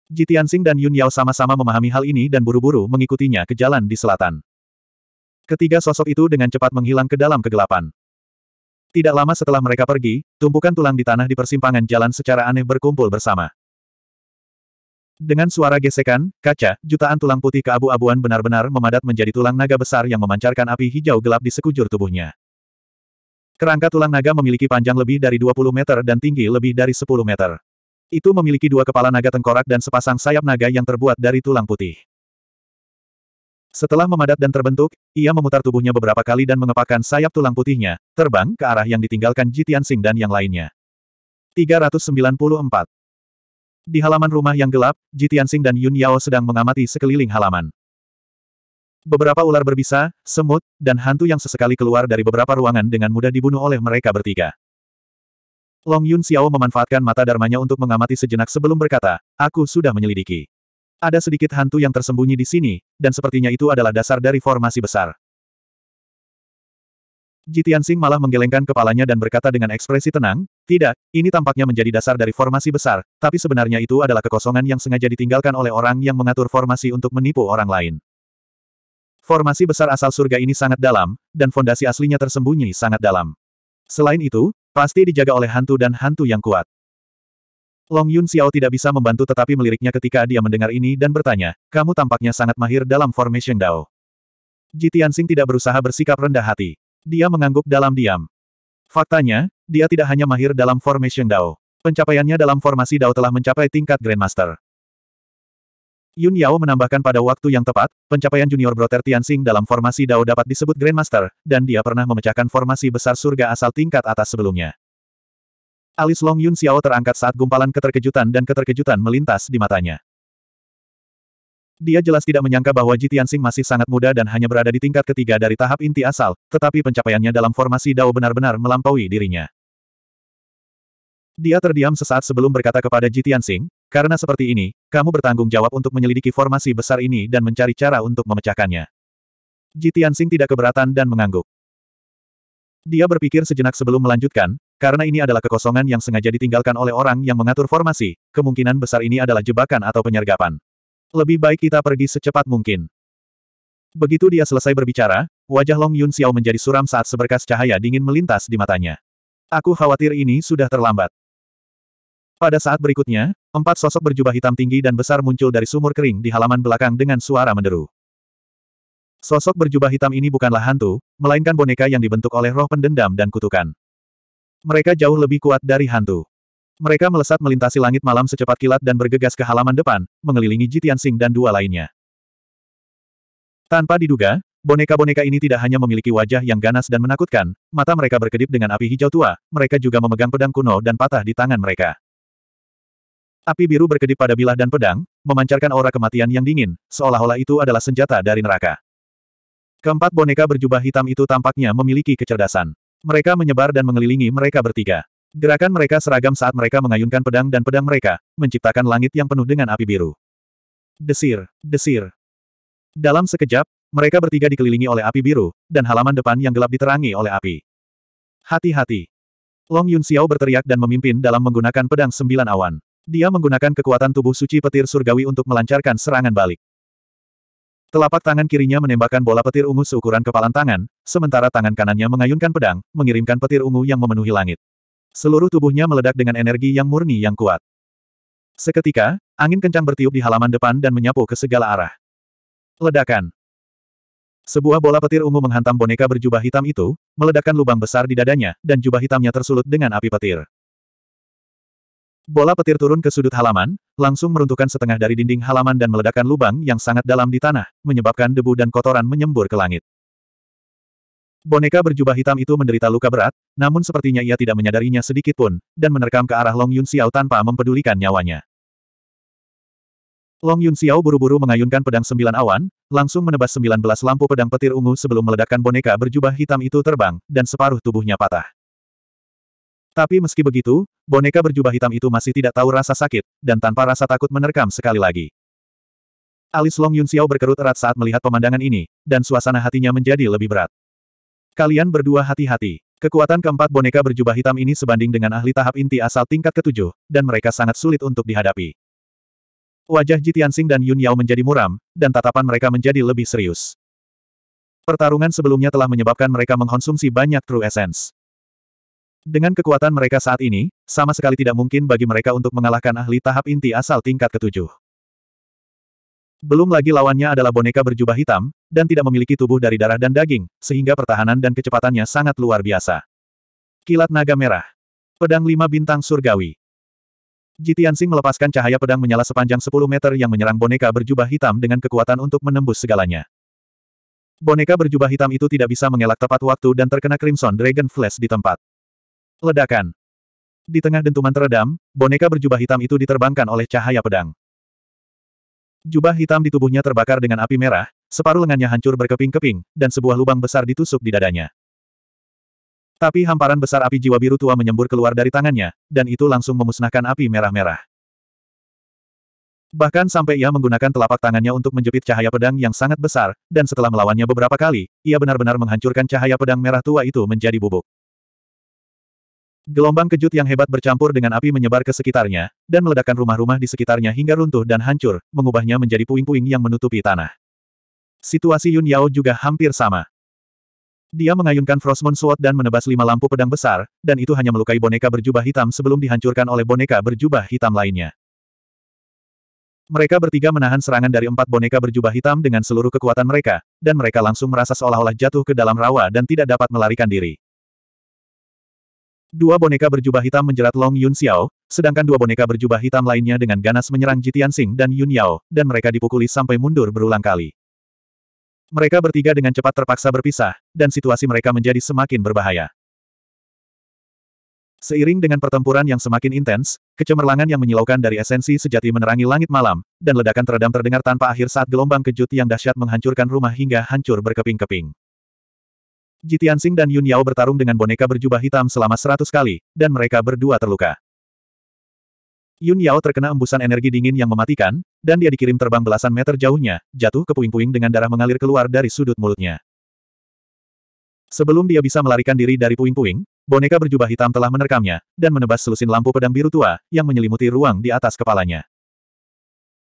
Jitiansing dan Yun Yao sama-sama memahami hal ini dan buru-buru mengikutinya ke jalan di selatan. Ketiga sosok itu dengan cepat menghilang ke dalam kegelapan. Tidak lama setelah mereka pergi, tumpukan tulang di tanah di persimpangan jalan secara aneh berkumpul bersama. Dengan suara gesekan, kaca, jutaan tulang putih keabu-abuan benar-benar memadat menjadi tulang naga besar yang memancarkan api hijau gelap di sekujur tubuhnya. Kerangka tulang naga memiliki panjang lebih dari 20 meter dan tinggi lebih dari 10 meter. Itu memiliki dua kepala naga tengkorak dan sepasang sayap naga yang terbuat dari tulang putih. Setelah memadat dan terbentuk, ia memutar tubuhnya beberapa kali dan mengepakkan sayap tulang putihnya, terbang ke arah yang ditinggalkan Jitian Sing dan yang lainnya. 394. Di halaman rumah yang gelap, Ji Tianxing dan Yun Yao sedang mengamati sekeliling halaman. Beberapa ular berbisa, semut, dan hantu yang sesekali keluar dari beberapa ruangan dengan mudah dibunuh oleh mereka bertiga. Long Yun Xiao memanfaatkan mata darmanya untuk mengamati sejenak sebelum berkata, aku sudah menyelidiki. Ada sedikit hantu yang tersembunyi di sini, dan sepertinya itu adalah dasar dari formasi besar. Jitian Sing malah menggelengkan kepalanya dan berkata dengan ekspresi tenang, tidak, ini tampaknya menjadi dasar dari formasi besar, tapi sebenarnya itu adalah kekosongan yang sengaja ditinggalkan oleh orang yang mengatur formasi untuk menipu orang lain. Formasi besar asal surga ini sangat dalam, dan fondasi aslinya tersembunyi sangat dalam. Selain itu, pasti dijaga oleh hantu dan hantu yang kuat. Long Yun Xiao tidak bisa membantu tetapi meliriknya ketika dia mendengar ini dan bertanya, kamu tampaknya sangat mahir dalam Formation Dao. Jitian Sing tidak berusaha bersikap rendah hati. Dia mengangguk dalam diam. Faktanya, dia tidak hanya mahir dalam Formation Dao. Pencapaiannya dalam formasi Dao telah mencapai tingkat Grandmaster. Yun Yao menambahkan pada waktu yang tepat, pencapaian junior brother Tianxing dalam formasi Dao dapat disebut Grandmaster, dan dia pernah memecahkan formasi besar surga asal tingkat atas sebelumnya. Alis Long Yun Xiao terangkat saat gumpalan keterkejutan dan keterkejutan melintas di matanya. Dia jelas tidak menyangka bahwa Jitian Sing masih sangat muda dan hanya berada di tingkat ketiga dari tahap inti asal, tetapi pencapaiannya dalam formasi Dao benar-benar melampaui dirinya. Dia terdiam sesaat sebelum berkata kepada Jitian Sing, karena seperti ini, kamu bertanggung jawab untuk menyelidiki formasi besar ini dan mencari cara untuk memecahkannya. Jitian Sing tidak keberatan dan mengangguk. Dia berpikir sejenak sebelum melanjutkan, karena ini adalah kekosongan yang sengaja ditinggalkan oleh orang yang mengatur formasi, kemungkinan besar ini adalah jebakan atau penyergapan. Lebih baik kita pergi secepat mungkin. Begitu dia selesai berbicara, wajah Long Yun Xiao menjadi suram saat seberkas cahaya dingin melintas di matanya. Aku khawatir ini sudah terlambat. Pada saat berikutnya, empat sosok berjubah hitam tinggi dan besar muncul dari sumur kering di halaman belakang dengan suara menderu. Sosok berjubah hitam ini bukanlah hantu, melainkan boneka yang dibentuk oleh roh pendendam dan kutukan. Mereka jauh lebih kuat dari hantu. Mereka melesat melintasi langit malam secepat kilat dan bergegas ke halaman depan, mengelilingi Jitian Sing dan dua lainnya. Tanpa diduga, boneka-boneka ini tidak hanya memiliki wajah yang ganas dan menakutkan, mata mereka berkedip dengan api hijau tua, mereka juga memegang pedang kuno dan patah di tangan mereka. Api biru berkedip pada bilah dan pedang, memancarkan aura kematian yang dingin, seolah-olah itu adalah senjata dari neraka. Keempat boneka berjubah hitam itu tampaknya memiliki kecerdasan. Mereka menyebar dan mengelilingi mereka bertiga. Gerakan mereka seragam saat mereka mengayunkan pedang dan pedang mereka, menciptakan langit yang penuh dengan api biru. Desir, desir. Dalam sekejap, mereka bertiga dikelilingi oleh api biru, dan halaman depan yang gelap diterangi oleh api. Hati-hati. Long Yun Xiao berteriak dan memimpin dalam menggunakan pedang sembilan awan. Dia menggunakan kekuatan tubuh suci petir surgawi untuk melancarkan serangan balik. Telapak tangan kirinya menembakkan bola petir ungu seukuran kepalan tangan, sementara tangan kanannya mengayunkan pedang, mengirimkan petir ungu yang memenuhi langit. Seluruh tubuhnya meledak dengan energi yang murni yang kuat. Seketika, angin kencang bertiup di halaman depan dan menyapu ke segala arah. Ledakan. Sebuah bola petir ungu menghantam boneka berjubah hitam itu, meledakkan lubang besar di dadanya, dan jubah hitamnya tersulut dengan api petir. Bola petir turun ke sudut halaman, langsung meruntuhkan setengah dari dinding halaman dan meledakkan lubang yang sangat dalam di tanah, menyebabkan debu dan kotoran menyembur ke langit. Boneka berjubah hitam itu menderita luka berat, namun sepertinya ia tidak menyadarinya sedikit pun, dan menerkam ke arah Long Yun Xiao tanpa mempedulikan nyawanya. Long Yun Xiao buru-buru mengayunkan pedang sembilan awan, langsung menebas sembilan belas lampu pedang petir ungu sebelum meledakkan boneka berjubah hitam itu terbang, dan separuh tubuhnya patah. Tapi meski begitu, boneka berjubah hitam itu masih tidak tahu rasa sakit, dan tanpa rasa takut menerkam sekali lagi. Alis Long Yun Xiao berkerut erat saat melihat pemandangan ini, dan suasana hatinya menjadi lebih berat. Kalian berdua hati-hati. Kekuatan keempat boneka berjubah hitam ini sebanding dengan ahli tahap inti asal tingkat ketujuh, dan mereka sangat sulit untuk dihadapi. Wajah Jitiansing dan Yun Yao menjadi muram, dan tatapan mereka menjadi lebih serius. Pertarungan sebelumnya telah menyebabkan mereka mengkonsumsi banyak True Essence. Dengan kekuatan mereka saat ini, sama sekali tidak mungkin bagi mereka untuk mengalahkan ahli tahap inti asal tingkat ketujuh. Belum lagi lawannya adalah boneka berjubah hitam, dan tidak memiliki tubuh dari darah dan daging, sehingga pertahanan dan kecepatannya sangat luar biasa. Kilat Naga Merah. Pedang Lima Bintang Surgawi. Jitiansing melepaskan cahaya pedang menyala sepanjang 10 meter yang menyerang boneka berjubah hitam dengan kekuatan untuk menembus segalanya. Boneka berjubah hitam itu tidak bisa mengelak tepat waktu dan terkena Crimson Dragon Flash di tempat. Ledakan. Di tengah dentuman teredam, boneka berjubah hitam itu diterbangkan oleh cahaya pedang. Jubah hitam di tubuhnya terbakar dengan api merah, separuh lengannya hancur berkeping-keping, dan sebuah lubang besar ditusuk di dadanya. Tapi hamparan besar api jiwa biru tua menyembur keluar dari tangannya, dan itu langsung memusnahkan api merah-merah. Bahkan sampai ia menggunakan telapak tangannya untuk menjepit cahaya pedang yang sangat besar, dan setelah melawannya beberapa kali, ia benar-benar menghancurkan cahaya pedang merah tua itu menjadi bubuk. Gelombang kejut yang hebat bercampur dengan api menyebar ke sekitarnya, dan meledakkan rumah-rumah di sekitarnya hingga runtuh dan hancur, mengubahnya menjadi puing-puing yang menutupi tanah. Situasi Yun Yao juga hampir sama. Dia mengayunkan Frostmoon Sword dan menebas lima lampu pedang besar, dan itu hanya melukai boneka berjubah hitam sebelum dihancurkan oleh boneka berjubah hitam lainnya. Mereka bertiga menahan serangan dari empat boneka berjubah hitam dengan seluruh kekuatan mereka, dan mereka langsung merasa seolah-olah jatuh ke dalam rawa dan tidak dapat melarikan diri. Dua boneka berjubah hitam menjerat Long Yun Xiao, sedangkan dua boneka berjubah hitam lainnya dengan ganas menyerang Jitian Sing dan Yun Yao, dan mereka dipukuli sampai mundur berulang kali. Mereka bertiga dengan cepat terpaksa berpisah, dan situasi mereka menjadi semakin berbahaya. Seiring dengan pertempuran yang semakin intens, kecemerlangan yang menyilaukan dari esensi sejati menerangi langit malam, dan ledakan teredam terdengar tanpa akhir saat gelombang kejut yang dahsyat menghancurkan rumah hingga hancur berkeping-keping. Ji Tianxing dan Yun Yao bertarung dengan boneka berjubah hitam selama seratus kali, dan mereka berdua terluka. Yun Yao terkena embusan energi dingin yang mematikan, dan dia dikirim terbang belasan meter jauhnya, jatuh ke puing-puing dengan darah mengalir keluar dari sudut mulutnya. Sebelum dia bisa melarikan diri dari puing-puing, boneka berjubah hitam telah menerkamnya, dan menebas selusin lampu pedang biru tua, yang menyelimuti ruang di atas kepalanya.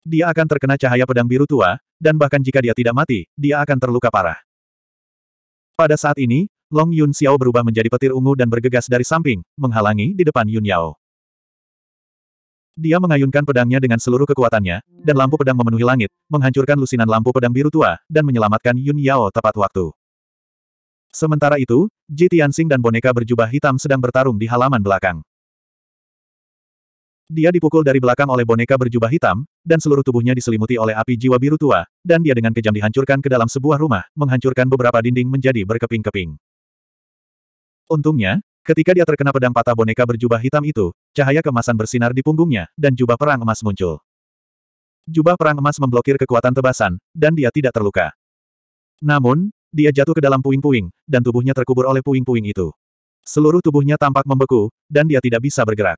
Dia akan terkena cahaya pedang biru tua, dan bahkan jika dia tidak mati, dia akan terluka parah. Pada saat ini, Long Yun Xiao berubah menjadi petir ungu dan bergegas dari samping, menghalangi di depan Yun Yao. Dia mengayunkan pedangnya dengan seluruh kekuatannya, dan lampu pedang memenuhi langit, menghancurkan lusinan lampu pedang biru tua, dan menyelamatkan Yun Yao tepat waktu. Sementara itu, Ji Tianxing dan boneka berjubah hitam sedang bertarung di halaman belakang. Dia dipukul dari belakang oleh boneka berjubah hitam, dan seluruh tubuhnya diselimuti oleh api jiwa biru tua, dan dia dengan kejam dihancurkan ke dalam sebuah rumah, menghancurkan beberapa dinding menjadi berkeping-keping. Untungnya, ketika dia terkena pedang patah boneka berjubah hitam itu, cahaya kemasan bersinar di punggungnya, dan jubah perang emas muncul. Jubah perang emas memblokir kekuatan tebasan, dan dia tidak terluka. Namun, dia jatuh ke dalam puing-puing, dan tubuhnya terkubur oleh puing-puing itu. Seluruh tubuhnya tampak membeku, dan dia tidak bisa bergerak.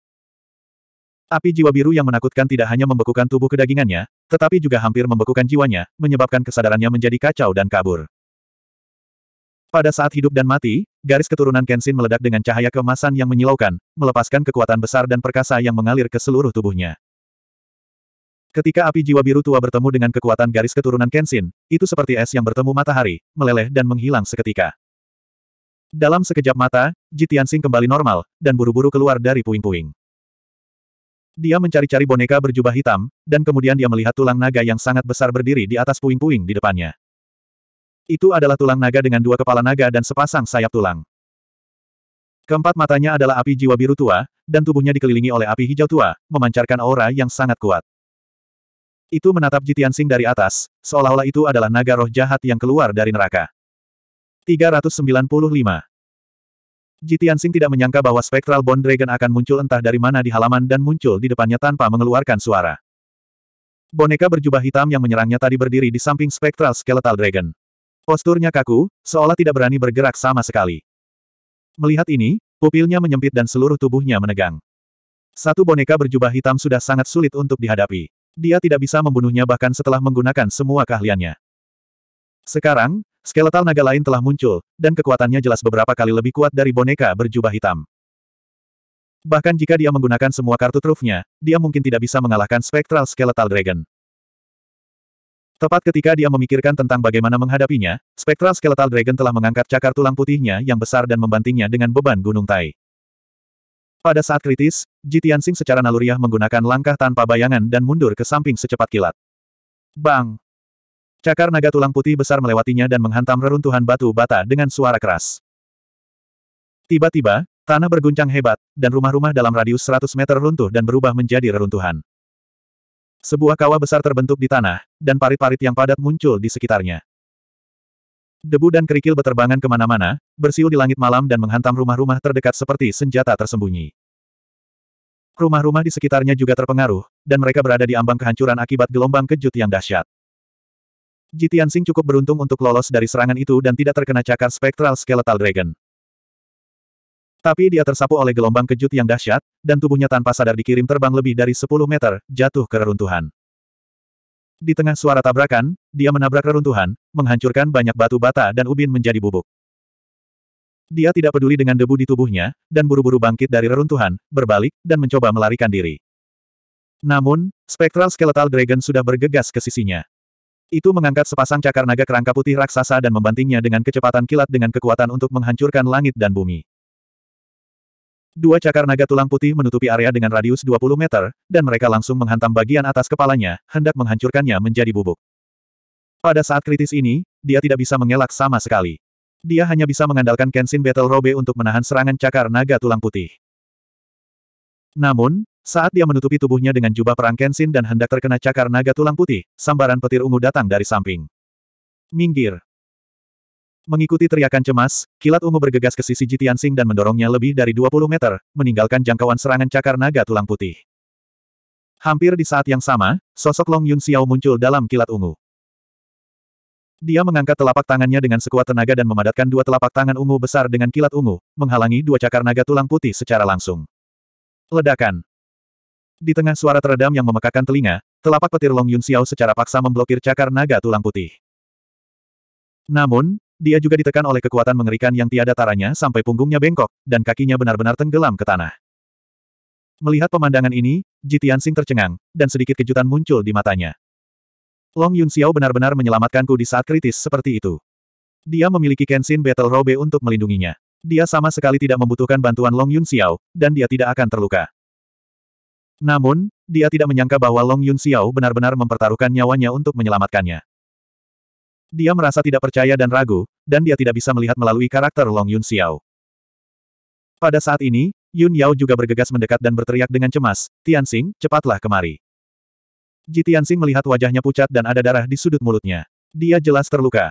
Api jiwa biru yang menakutkan tidak hanya membekukan tubuh kedagingannya, tetapi juga hampir membekukan jiwanya, menyebabkan kesadarannya menjadi kacau dan kabur. Pada saat hidup dan mati, garis keturunan Kenshin meledak dengan cahaya kemasan yang menyilaukan, melepaskan kekuatan besar dan perkasa yang mengalir ke seluruh tubuhnya. Ketika api jiwa biru tua bertemu dengan kekuatan garis keturunan Kenshin, itu seperti es yang bertemu matahari, meleleh dan menghilang seketika. Dalam sekejap mata, Jitian Jitiansing kembali normal, dan buru-buru keluar dari puing-puing. Dia mencari-cari boneka berjubah hitam, dan kemudian dia melihat tulang naga yang sangat besar berdiri di atas puing-puing di depannya. Itu adalah tulang naga dengan dua kepala naga dan sepasang sayap tulang. Keempat matanya adalah api jiwa biru tua, dan tubuhnya dikelilingi oleh api hijau tua, memancarkan aura yang sangat kuat. Itu menatap Jitian Sing dari atas, seolah-olah itu adalah naga roh jahat yang keluar dari neraka. 395. Jitian Jitiansing tidak menyangka bahwa spektral Bond Dragon akan muncul entah dari mana di halaman dan muncul di depannya tanpa mengeluarkan suara. Boneka berjubah hitam yang menyerangnya tadi berdiri di samping spektral Skeletal Dragon. Posturnya kaku, seolah tidak berani bergerak sama sekali. Melihat ini, pupilnya menyempit dan seluruh tubuhnya menegang. Satu boneka berjubah hitam sudah sangat sulit untuk dihadapi. Dia tidak bisa membunuhnya bahkan setelah menggunakan semua keahliannya. Sekarang, skeletal naga lain telah muncul, dan kekuatannya jelas beberapa kali lebih kuat dari boneka berjubah hitam. Bahkan jika dia menggunakan semua kartu trufnya, dia mungkin tidak bisa mengalahkan spektral Skeletal Dragon. Tepat ketika dia memikirkan tentang bagaimana menghadapinya, spektral Skeletal Dragon telah mengangkat cakar tulang putihnya yang besar dan membantingnya dengan beban gunung tai. Pada saat kritis, Jitian Sing secara naluriah menggunakan langkah tanpa bayangan dan mundur ke samping secepat kilat. Bang! Cakar naga tulang putih besar melewatinya dan menghantam reruntuhan batu bata dengan suara keras. Tiba-tiba, tanah berguncang hebat, dan rumah-rumah dalam radius 100 meter runtuh dan berubah menjadi reruntuhan. Sebuah kawah besar terbentuk di tanah, dan parit-parit yang padat muncul di sekitarnya. Debu dan kerikil beterbangan kemana-mana, bersiul di langit malam dan menghantam rumah-rumah terdekat seperti senjata tersembunyi. Rumah-rumah di sekitarnya juga terpengaruh, dan mereka berada di ambang kehancuran akibat gelombang kejut yang dahsyat. Ji Tianxing cukup beruntung untuk lolos dari serangan itu dan tidak terkena cakar spektral skeletal dragon. Tapi dia tersapu oleh gelombang kejut yang dahsyat, dan tubuhnya tanpa sadar dikirim terbang lebih dari 10 meter, jatuh ke reruntuhan. Di tengah suara tabrakan, dia menabrak reruntuhan, menghancurkan banyak batu bata dan ubin menjadi bubuk. Dia tidak peduli dengan debu di tubuhnya, dan buru-buru bangkit dari reruntuhan, berbalik, dan mencoba melarikan diri. Namun, spektral skeletal dragon sudah bergegas ke sisinya. Itu mengangkat sepasang cakar naga kerangka putih raksasa dan membantingnya dengan kecepatan kilat dengan kekuatan untuk menghancurkan langit dan bumi. Dua cakar naga tulang putih menutupi area dengan radius 20 meter, dan mereka langsung menghantam bagian atas kepalanya, hendak menghancurkannya menjadi bubuk. Pada saat kritis ini, dia tidak bisa mengelak sama sekali. Dia hanya bisa mengandalkan Kenshin Battle Robe untuk menahan serangan cakar naga tulang putih. Namun, saat dia menutupi tubuhnya dengan jubah perang Kenshin dan hendak terkena cakar naga tulang putih, sambaran petir ungu datang dari samping. Minggir. Mengikuti teriakan cemas, kilat ungu bergegas ke sisi Sing dan mendorongnya lebih dari 20 meter, meninggalkan jangkauan serangan cakar naga tulang putih. Hampir di saat yang sama, sosok Long Yun Xiao muncul dalam kilat ungu. Dia mengangkat telapak tangannya dengan sekuat tenaga dan memadatkan dua telapak tangan ungu besar dengan kilat ungu, menghalangi dua cakar naga tulang putih secara langsung. Ledakan. Di tengah suara teredam yang memekakan telinga, telapak petir Long Yun Xiao secara paksa memblokir cakar naga tulang putih. Namun, dia juga ditekan oleh kekuatan mengerikan yang tiada taranya sampai punggungnya bengkok, dan kakinya benar-benar tenggelam ke tanah. Melihat pemandangan ini, Ji Tianxing tercengang, dan sedikit kejutan muncul di matanya. Long Yun Xiao benar-benar menyelamatkanku di saat kritis seperti itu. Dia memiliki Kenshin Battle Robe untuk melindunginya. Dia sama sekali tidak membutuhkan bantuan Long Yun Xiao, dan dia tidak akan terluka. Namun, dia tidak menyangka bahwa Long Yun Xiao benar-benar mempertaruhkan nyawanya untuk menyelamatkannya. Dia merasa tidak percaya dan ragu, dan dia tidak bisa melihat melalui karakter Long Yun Xiao. Pada saat ini, Yun Yao juga bergegas mendekat dan berteriak dengan cemas, Tianxing, cepatlah kemari. Ji Tianxing melihat wajahnya pucat dan ada darah di sudut mulutnya. Dia jelas terluka.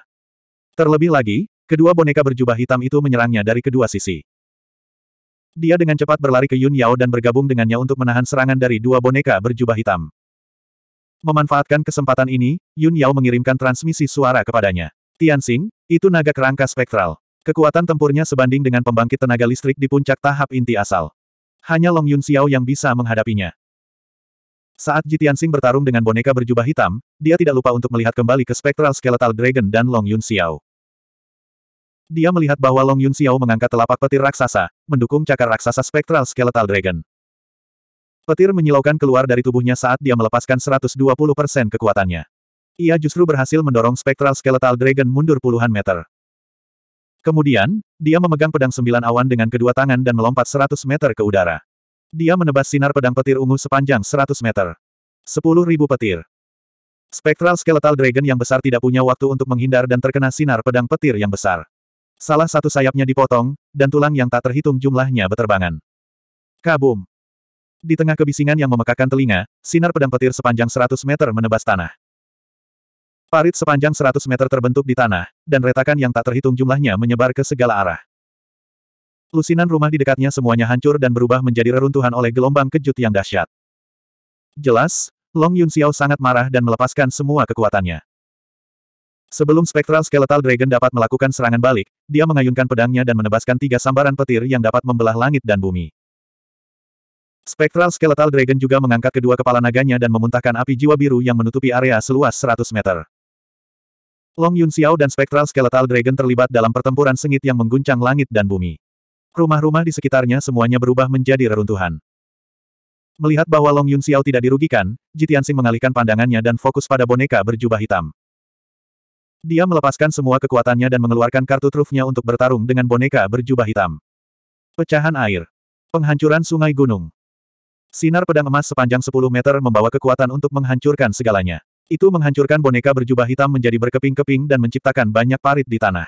Terlebih lagi, kedua boneka berjubah hitam itu menyerangnya dari kedua sisi. Dia dengan cepat berlari ke Yun Yao dan bergabung dengannya untuk menahan serangan dari dua boneka berjubah hitam. Memanfaatkan kesempatan ini, Yun Yao mengirimkan transmisi suara kepadanya. Tianxing, itu naga kerangka spektral. Kekuatan tempurnya sebanding dengan pembangkit tenaga listrik di puncak tahap inti asal. Hanya Long Yun Xiao yang bisa menghadapinya. Saat Ji Xing bertarung dengan boneka berjubah hitam, dia tidak lupa untuk melihat kembali ke spektral skeletal dragon dan Long Yun Xiao. Dia melihat bahwa Long Yun Xiao mengangkat telapak petir raksasa, mendukung cakar raksasa spektral Skeletal Dragon. Petir menyilaukan keluar dari tubuhnya saat dia melepaskan 120% kekuatannya. Ia justru berhasil mendorong spektral Skeletal Dragon mundur puluhan meter. Kemudian, dia memegang pedang sembilan awan dengan kedua tangan dan melompat 100 meter ke udara. Dia menebas sinar pedang petir ungu sepanjang 100 meter. 10.000 petir. Spektral Skeletal Dragon yang besar tidak punya waktu untuk menghindar dan terkena sinar pedang petir yang besar. Salah satu sayapnya dipotong, dan tulang yang tak terhitung jumlahnya beterbangan. Kabum! Di tengah kebisingan yang memekakan telinga, sinar pedang petir sepanjang 100 meter menebas tanah. Parit sepanjang 100 meter terbentuk di tanah, dan retakan yang tak terhitung jumlahnya menyebar ke segala arah. Lusinan rumah di dekatnya semuanya hancur dan berubah menjadi reruntuhan oleh gelombang kejut yang dahsyat. Jelas, Long Yun Xiao sangat marah dan melepaskan semua kekuatannya. Sebelum Spectral Skeletal Dragon dapat melakukan serangan balik, dia mengayunkan pedangnya dan menebaskan tiga sambaran petir yang dapat membelah langit dan bumi. Spectral Skeletal Dragon juga mengangkat kedua kepala naganya dan memuntahkan api jiwa biru yang menutupi area seluas 100 meter. Long Yun Xiao dan Spectral Skeletal Dragon terlibat dalam pertempuran sengit yang mengguncang langit dan bumi. Rumah-rumah di sekitarnya semuanya berubah menjadi reruntuhan. Melihat bahwa Long Yun Xiao tidak dirugikan, Jitiansing mengalihkan pandangannya dan fokus pada boneka berjubah hitam. Dia melepaskan semua kekuatannya dan mengeluarkan kartu trufnya untuk bertarung dengan boneka berjubah hitam. Pecahan air. Penghancuran sungai gunung. Sinar pedang emas sepanjang 10 meter membawa kekuatan untuk menghancurkan segalanya. Itu menghancurkan boneka berjubah hitam menjadi berkeping-keping dan menciptakan banyak parit di tanah.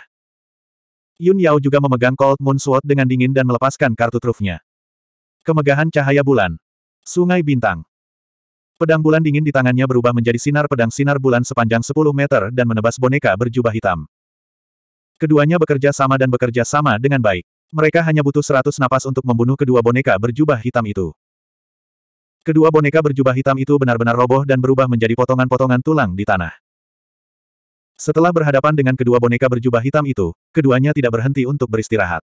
Yun Yao juga memegang Cold Moon Sword dengan dingin dan melepaskan kartu trufnya. Kemegahan cahaya bulan. Sungai bintang. Pedang bulan dingin di tangannya berubah menjadi sinar pedang sinar bulan sepanjang 10 meter dan menebas boneka berjubah hitam. Keduanya bekerja sama dan bekerja sama dengan baik. Mereka hanya butuh 100 napas untuk membunuh kedua boneka berjubah hitam itu. Kedua boneka berjubah hitam itu benar-benar roboh dan berubah menjadi potongan-potongan tulang di tanah. Setelah berhadapan dengan kedua boneka berjubah hitam itu, keduanya tidak berhenti untuk beristirahat.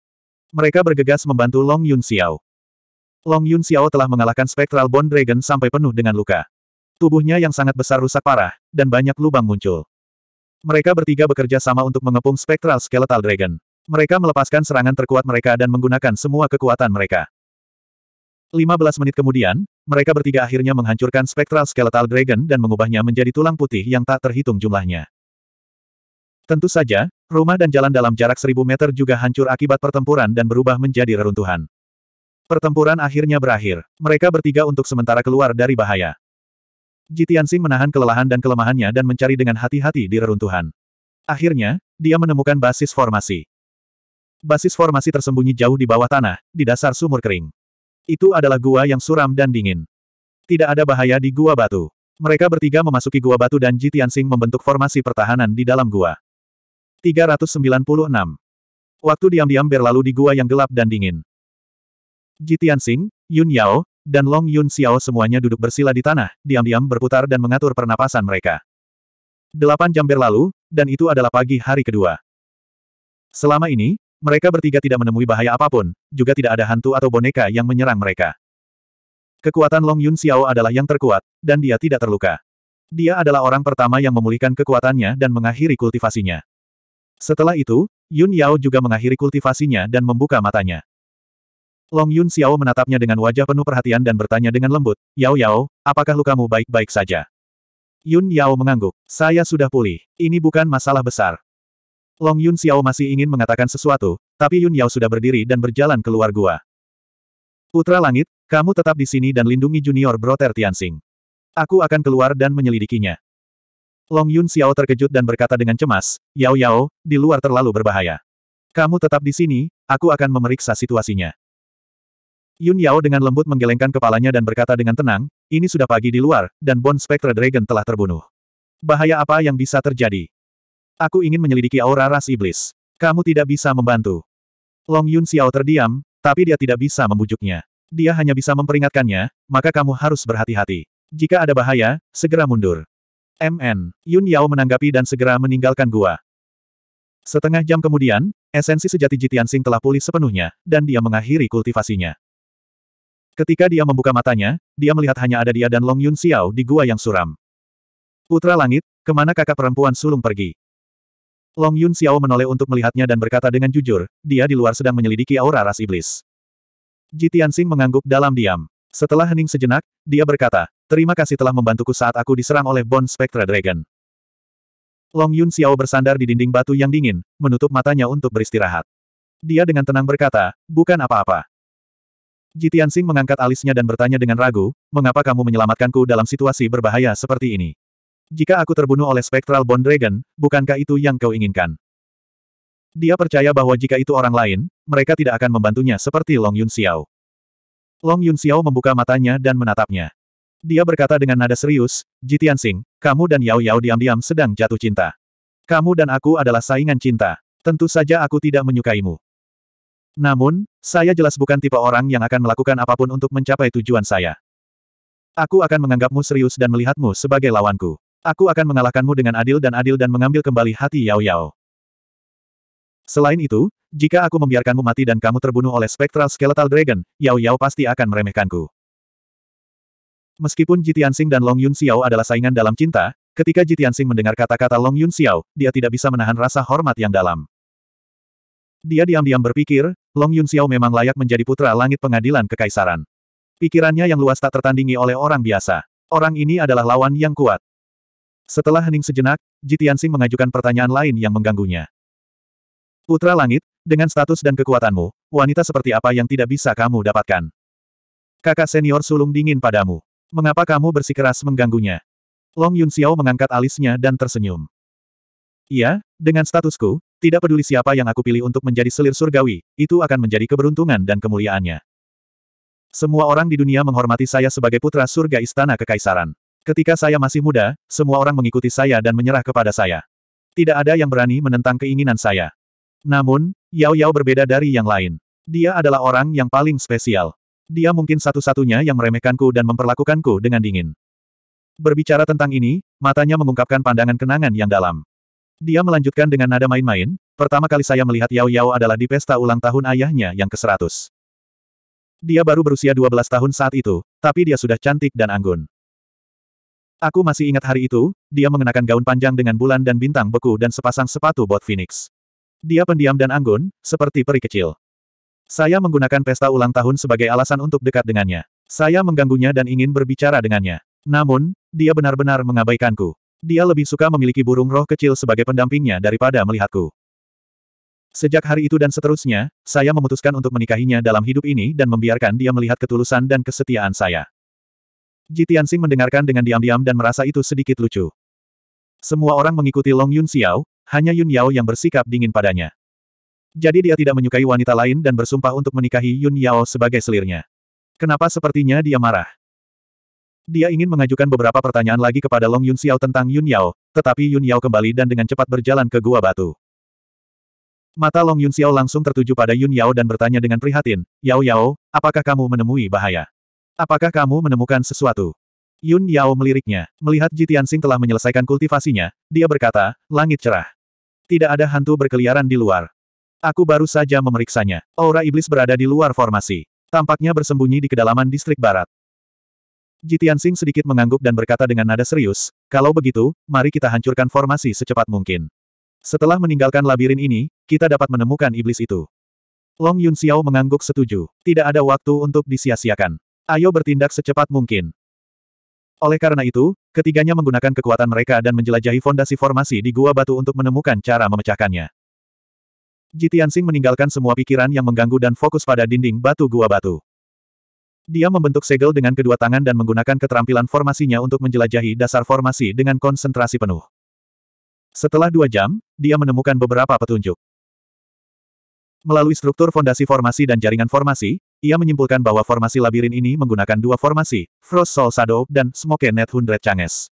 Mereka bergegas membantu Long Yun Xiao. Long Yun Xiao telah mengalahkan Spectral Bond Dragon sampai penuh dengan luka. Tubuhnya yang sangat besar rusak parah, dan banyak lubang muncul. Mereka bertiga bekerja sama untuk mengepung Spectral Skeletal Dragon. Mereka melepaskan serangan terkuat mereka dan menggunakan semua kekuatan mereka. 15 menit kemudian, mereka bertiga akhirnya menghancurkan Spectral Skeletal Dragon dan mengubahnya menjadi tulang putih yang tak terhitung jumlahnya. Tentu saja, rumah dan jalan dalam jarak 1.000 meter juga hancur akibat pertempuran dan berubah menjadi reruntuhan. Pertempuran akhirnya berakhir. Mereka bertiga untuk sementara keluar dari bahaya. Jitiansing menahan kelelahan dan kelemahannya dan mencari dengan hati-hati di reruntuhan. Akhirnya, dia menemukan basis formasi. Basis formasi tersembunyi jauh di bawah tanah, di dasar sumur kering. Itu adalah gua yang suram dan dingin. Tidak ada bahaya di gua batu. Mereka bertiga memasuki gua batu dan Jitiansing membentuk formasi pertahanan di dalam gua. 396. Waktu diam-diam berlalu di gua yang gelap dan dingin. Jitian Tianxing, Yun Yao, dan Long Yun Xiao semuanya duduk bersila di tanah, diam-diam berputar dan mengatur pernapasan mereka. Delapan jam berlalu, dan itu adalah pagi hari kedua. Selama ini, mereka bertiga tidak menemui bahaya apapun, juga tidak ada hantu atau boneka yang menyerang mereka. Kekuatan Long Yun Xiao adalah yang terkuat, dan dia tidak terluka. Dia adalah orang pertama yang memulihkan kekuatannya dan mengakhiri kultivasinya. Setelah itu, Yun Yao juga mengakhiri kultivasinya dan membuka matanya. Long Yun Xiao menatapnya dengan wajah penuh perhatian dan bertanya dengan lembut, Yao Yao, apakah lukamu baik-baik saja? Yun Yao mengangguk, saya sudah pulih, ini bukan masalah besar. Long Yun Xiao masih ingin mengatakan sesuatu, tapi Yun Yao sudah berdiri dan berjalan keluar gua. Putra Langit, kamu tetap di sini dan lindungi junior broter Tianxing. Aku akan keluar dan menyelidikinya. Long Yun Xiao terkejut dan berkata dengan cemas, Yao Yao, di luar terlalu berbahaya. Kamu tetap di sini, aku akan memeriksa situasinya. Yun Yao dengan lembut menggelengkan kepalanya dan berkata dengan tenang, ini sudah pagi di luar, dan Bond Spectre Dragon telah terbunuh. Bahaya apa yang bisa terjadi? Aku ingin menyelidiki aura ras iblis. Kamu tidak bisa membantu. Long Yun Xiao terdiam, tapi dia tidak bisa membujuknya. Dia hanya bisa memperingatkannya, maka kamu harus berhati-hati. Jika ada bahaya, segera mundur. MN, Yun Yao menanggapi dan segera meninggalkan gua. Setengah jam kemudian, esensi sejati Jitian Sing telah pulih sepenuhnya, dan dia mengakhiri kultivasinya. Ketika dia membuka matanya, dia melihat hanya ada dia dan Long Yun Xiao di gua yang suram. Putra Langit, kemana kakak perempuan sulung pergi? Long Yun Xiao menoleh untuk melihatnya dan berkata dengan jujur, dia di luar sedang menyelidiki aura ras iblis. Ji Tianxing mengangguk dalam diam. Setelah hening sejenak, dia berkata, terima kasih telah membantuku saat aku diserang oleh Bond Spectra Dragon. Long Yun Xiao bersandar di dinding batu yang dingin, menutup matanya untuk beristirahat. Dia dengan tenang berkata, bukan apa-apa. Jitian Sing mengangkat alisnya dan bertanya dengan ragu, mengapa kamu menyelamatkanku dalam situasi berbahaya seperti ini? Jika aku terbunuh oleh Spectral Bond Dragon, bukankah itu yang kau inginkan? Dia percaya bahwa jika itu orang lain, mereka tidak akan membantunya seperti Long Yun Xiao. Long Yun Xiao membuka matanya dan menatapnya. Dia berkata dengan nada serius, Jitian Sing, kamu dan Yao Yao diam-diam sedang jatuh cinta. Kamu dan aku adalah saingan cinta. Tentu saja aku tidak menyukaimu. Namun, saya jelas bukan tipe orang yang akan melakukan apapun untuk mencapai tujuan saya. Aku akan menganggapmu serius dan melihatmu sebagai lawanku. Aku akan mengalahkanmu dengan adil dan adil dan mengambil kembali hati Yao Yao. Selain itu, jika aku membiarkanmu mati dan kamu terbunuh oleh Spectral Skeletal Dragon, Yao Yao pasti akan meremehkanku. Meskipun Jitiansing dan Long Yun Xiao adalah saingan dalam cinta, ketika Jitiansing mendengar kata-kata Long Yun Xiao, dia tidak bisa menahan rasa hormat yang dalam. Dia diam-diam berpikir, Long Yun Xiao memang layak menjadi putra langit pengadilan kekaisaran. Pikirannya yang luas tak tertandingi oleh orang biasa. Orang ini adalah lawan yang kuat. Setelah hening sejenak, Jitiansing mengajukan pertanyaan lain yang mengganggunya. Putra langit, dengan status dan kekuatanmu, wanita seperti apa yang tidak bisa kamu dapatkan? Kakak senior sulung dingin padamu. Mengapa kamu bersikeras mengganggunya? Long Yun Xiao mengangkat alisnya dan tersenyum. Iya, dengan statusku, tidak peduli siapa yang aku pilih untuk menjadi selir surgawi, itu akan menjadi keberuntungan dan kemuliaannya. Semua orang di dunia menghormati saya sebagai putra surga istana kekaisaran. Ketika saya masih muda, semua orang mengikuti saya dan menyerah kepada saya. Tidak ada yang berani menentang keinginan saya. Namun, Yao Yao berbeda dari yang lain. Dia adalah orang yang paling spesial. Dia mungkin satu-satunya yang meremehkanku dan memperlakukanku dengan dingin. Berbicara tentang ini, matanya mengungkapkan pandangan kenangan yang dalam. Dia melanjutkan dengan nada main-main, pertama kali saya melihat Yao Yao adalah di pesta ulang tahun ayahnya yang ke-100. Dia baru berusia 12 tahun saat itu, tapi dia sudah cantik dan anggun. Aku masih ingat hari itu, dia mengenakan gaun panjang dengan bulan dan bintang beku dan sepasang sepatu bot phoenix. Dia pendiam dan anggun, seperti peri kecil. Saya menggunakan pesta ulang tahun sebagai alasan untuk dekat dengannya. Saya mengganggunya dan ingin berbicara dengannya. Namun, dia benar-benar mengabaikanku. Dia lebih suka memiliki burung roh kecil sebagai pendampingnya daripada melihatku. Sejak hari itu dan seterusnya, saya memutuskan untuk menikahinya dalam hidup ini dan membiarkan dia melihat ketulusan dan kesetiaan saya. Ji mendengarkan dengan diam-diam dan merasa itu sedikit lucu. Semua orang mengikuti Long Yun Xiao, hanya Yun Yao yang bersikap dingin padanya. Jadi dia tidak menyukai wanita lain dan bersumpah untuk menikahi Yun Yao sebagai selirnya. Kenapa sepertinya dia marah? Dia ingin mengajukan beberapa pertanyaan lagi kepada Long Yun Xiao tentang Yun Yao, tetapi Yun Yao kembali dan dengan cepat berjalan ke gua batu. Mata Long Yun Xiao langsung tertuju pada Yun Yao dan bertanya dengan prihatin, Yao Yao, apakah kamu menemui bahaya? Apakah kamu menemukan sesuatu? Yun Yao meliriknya. Melihat Tianxing telah menyelesaikan kultivasinya, dia berkata, langit cerah. Tidak ada hantu berkeliaran di luar. Aku baru saja memeriksanya. Aura iblis berada di luar formasi. Tampaknya bersembunyi di kedalaman distrik barat. Jitian Sing sedikit mengangguk dan berkata dengan nada serius, kalau begitu, mari kita hancurkan formasi secepat mungkin. Setelah meninggalkan labirin ini, kita dapat menemukan iblis itu. Long Yun Xiao mengangguk setuju. Tidak ada waktu untuk disia-siakan. Ayo bertindak secepat mungkin. Oleh karena itu, ketiganya menggunakan kekuatan mereka dan menjelajahi fondasi formasi di Gua Batu untuk menemukan cara memecahkannya. Jitian Sing meninggalkan semua pikiran yang mengganggu dan fokus pada dinding batu Gua Batu. Dia membentuk segel dengan kedua tangan dan menggunakan keterampilan formasinya untuk menjelajahi dasar formasi dengan konsentrasi penuh. Setelah dua jam, dia menemukan beberapa petunjuk. Melalui struktur fondasi formasi dan jaringan formasi, ia menyimpulkan bahwa formasi labirin ini menggunakan dua formasi, Frost Soul Shadow dan Smoke Net Hundred Changes.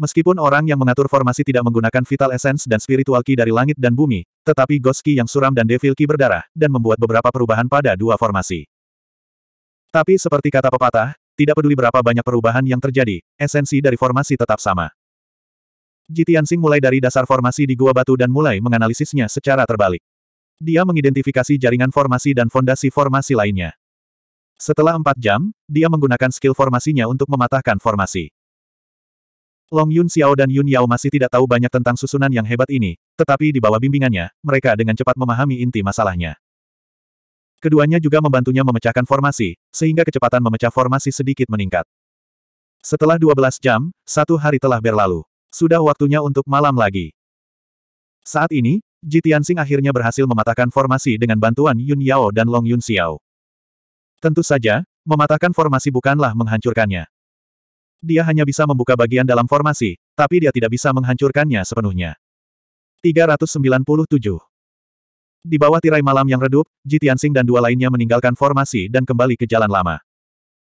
Meskipun orang yang mengatur formasi tidak menggunakan vital essence dan spiritual ki dari langit dan bumi, tetapi Goski yang suram dan Devil Ki berdarah, dan membuat beberapa perubahan pada dua formasi. Tapi seperti kata pepatah, tidak peduli berapa banyak perubahan yang terjadi, esensi dari formasi tetap sama. Jitiansing mulai dari dasar formasi di Gua Batu dan mulai menganalisisnya secara terbalik. Dia mengidentifikasi jaringan formasi dan fondasi formasi lainnya. Setelah empat jam, dia menggunakan skill formasinya untuk mematahkan formasi. Long Yun Xiao dan Yun Yao masih tidak tahu banyak tentang susunan yang hebat ini, tetapi di bawah bimbingannya, mereka dengan cepat memahami inti masalahnya. Keduanya juga membantunya memecahkan formasi, sehingga kecepatan memecah formasi sedikit meningkat. Setelah 12 jam, satu hari telah berlalu. Sudah waktunya untuk malam lagi. Saat ini, Ji Tianxing akhirnya berhasil mematahkan formasi dengan bantuan Yun Yao dan Long Yun Xiao. Tentu saja, mematahkan formasi bukanlah menghancurkannya. Dia hanya bisa membuka bagian dalam formasi, tapi dia tidak bisa menghancurkannya sepenuhnya. 397 di bawah tirai malam yang redup, Ji Tianxing dan dua lainnya meninggalkan formasi dan kembali ke jalan lama.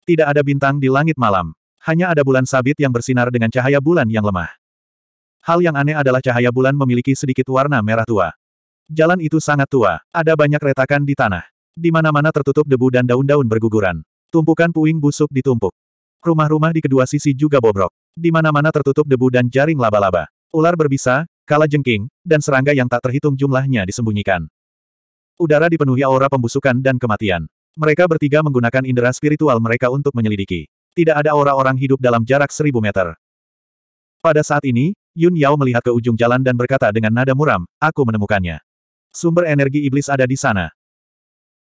Tidak ada bintang di langit malam. Hanya ada bulan sabit yang bersinar dengan cahaya bulan yang lemah. Hal yang aneh adalah cahaya bulan memiliki sedikit warna merah tua. Jalan itu sangat tua, ada banyak retakan di tanah. Di mana-mana tertutup debu dan daun-daun berguguran. Tumpukan puing busuk ditumpuk. Rumah-rumah di kedua sisi juga bobrok. Di mana-mana tertutup debu dan jaring laba-laba. Ular berbisa, kala jengking, dan serangga yang tak terhitung jumlahnya disembunyikan. Udara dipenuhi aura pembusukan dan kematian. Mereka bertiga menggunakan indera spiritual mereka untuk menyelidiki. Tidak ada orang-orang hidup dalam jarak seribu meter. Pada saat ini, Yun Yao melihat ke ujung jalan dan berkata dengan nada muram, aku menemukannya. Sumber energi iblis ada di sana.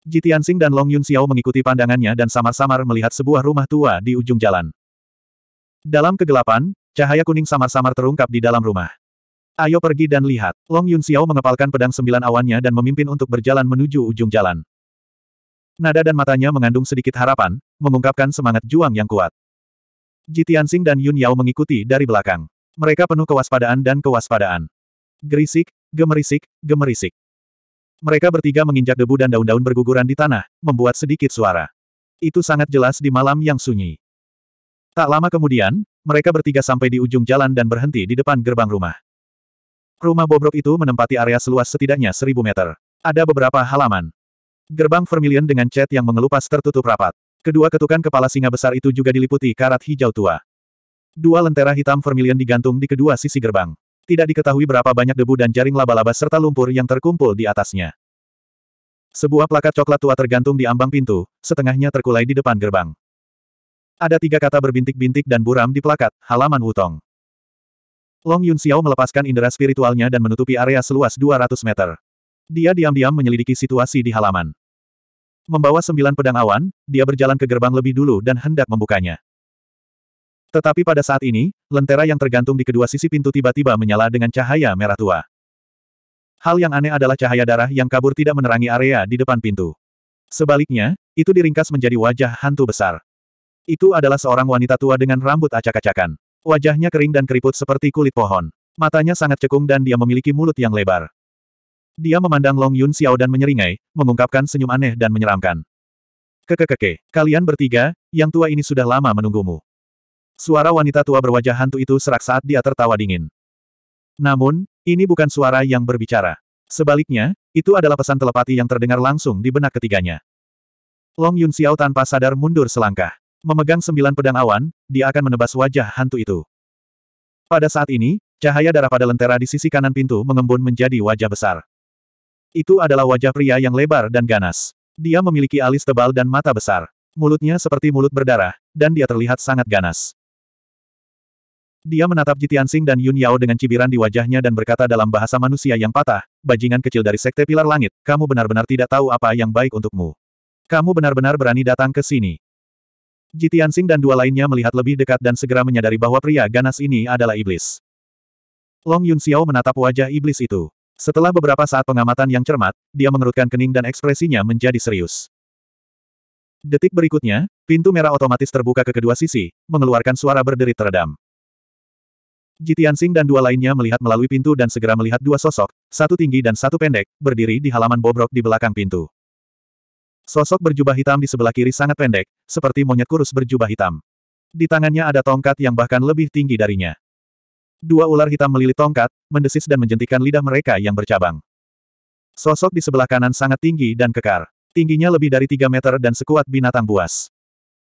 Ji dan Long Yun Xiao mengikuti pandangannya dan samar-samar melihat sebuah rumah tua di ujung jalan. Dalam kegelapan, cahaya kuning samar-samar terungkap di dalam rumah. Ayo pergi dan lihat. Long Yun Xiao mengepalkan pedang sembilan awannya dan memimpin untuk berjalan menuju ujung jalan. Nada dan matanya mengandung sedikit harapan, mengungkapkan semangat juang yang kuat. Ji Tianxing dan Yun Yao mengikuti dari belakang. Mereka penuh kewaspadaan dan kewaspadaan. Gerisik, gemerisik, gemerisik. Mereka bertiga menginjak debu dan daun-daun berguguran di tanah, membuat sedikit suara. Itu sangat jelas di malam yang sunyi. Tak lama kemudian, mereka bertiga sampai di ujung jalan dan berhenti di depan gerbang rumah. Rumah bobrok itu menempati area seluas setidaknya seribu meter. Ada beberapa halaman. Gerbang vermilion dengan cat yang mengelupas tertutup rapat. Kedua ketukan kepala singa besar itu juga diliputi karat hijau tua. Dua lentera hitam vermilion digantung di kedua sisi gerbang. Tidak diketahui berapa banyak debu dan jaring laba-laba serta lumpur yang terkumpul di atasnya. Sebuah plakat coklat tua tergantung di ambang pintu, setengahnya terkulai di depan gerbang. Ada tiga kata berbintik-bintik dan buram di plakat, halaman Wutong. Long Yun Xiao melepaskan indera spiritualnya dan menutupi area seluas 200 meter. Dia diam-diam menyelidiki situasi di halaman. Membawa sembilan pedang awan, dia berjalan ke gerbang lebih dulu dan hendak membukanya. Tetapi pada saat ini, lentera yang tergantung di kedua sisi pintu tiba-tiba menyala dengan cahaya merah tua. Hal yang aneh adalah cahaya darah yang kabur tidak menerangi area di depan pintu. Sebaliknya, itu diringkas menjadi wajah hantu besar. Itu adalah seorang wanita tua dengan rambut acak-acakan. Wajahnya kering dan keriput seperti kulit pohon. Matanya sangat cekung dan dia memiliki mulut yang lebar. Dia memandang Long Yun Xiao dan menyeringai, mengungkapkan senyum aneh dan menyeramkan. Kekekeke, kalian bertiga, yang tua ini sudah lama menunggumu. Suara wanita tua berwajah hantu itu serak saat dia tertawa dingin. Namun, ini bukan suara yang berbicara. Sebaliknya, itu adalah pesan telepati yang terdengar langsung di benak ketiganya. Long Yun Xiao tanpa sadar mundur selangkah. Memegang sembilan pedang awan, dia akan menebas wajah hantu itu. Pada saat ini, cahaya darah pada lentera di sisi kanan pintu mengembun menjadi wajah besar. Itu adalah wajah pria yang lebar dan ganas. Dia memiliki alis tebal dan mata besar. Mulutnya seperti mulut berdarah, dan dia terlihat sangat ganas. Dia menatap Jitiansing dan Yun Yao dengan cibiran di wajahnya dan berkata dalam bahasa manusia yang patah, bajingan kecil dari Sekte Pilar Langit, kamu benar-benar tidak tahu apa yang baik untukmu. Kamu benar-benar berani datang ke sini. Jitian Sing dan dua lainnya melihat lebih dekat dan segera menyadari bahwa pria ganas ini adalah iblis. Long Yun Xiao menatap wajah iblis itu. Setelah beberapa saat pengamatan yang cermat, dia mengerutkan kening dan ekspresinya menjadi serius. Detik berikutnya, pintu merah otomatis terbuka ke kedua sisi, mengeluarkan suara berderit teredam. Jitian Sing dan dua lainnya melihat melalui pintu dan segera melihat dua sosok, satu tinggi dan satu pendek, berdiri di halaman bobrok di belakang pintu. Sosok berjubah hitam di sebelah kiri sangat pendek, seperti monyet kurus berjubah hitam. Di tangannya ada tongkat yang bahkan lebih tinggi darinya. Dua ular hitam melilit tongkat, mendesis dan menjentikan lidah mereka yang bercabang. Sosok di sebelah kanan sangat tinggi dan kekar. Tingginya lebih dari 3 meter dan sekuat binatang buas.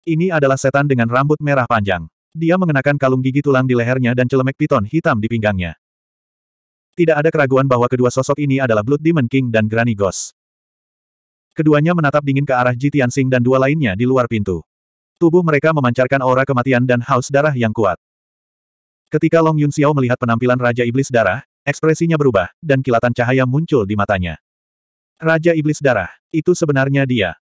Ini adalah setan dengan rambut merah panjang. Dia mengenakan kalung gigi tulang di lehernya dan celemek piton hitam di pinggangnya. Tidak ada keraguan bahwa kedua sosok ini adalah Blood Demon King dan Granny Ghost. Keduanya menatap dingin ke arah Jitian Sing dan dua lainnya di luar pintu. Tubuh mereka memancarkan aura kematian dan haus darah yang kuat. Ketika Long Yun Xiao melihat penampilan Raja Iblis Darah, ekspresinya berubah, dan kilatan cahaya muncul di matanya. Raja Iblis Darah, itu sebenarnya dia.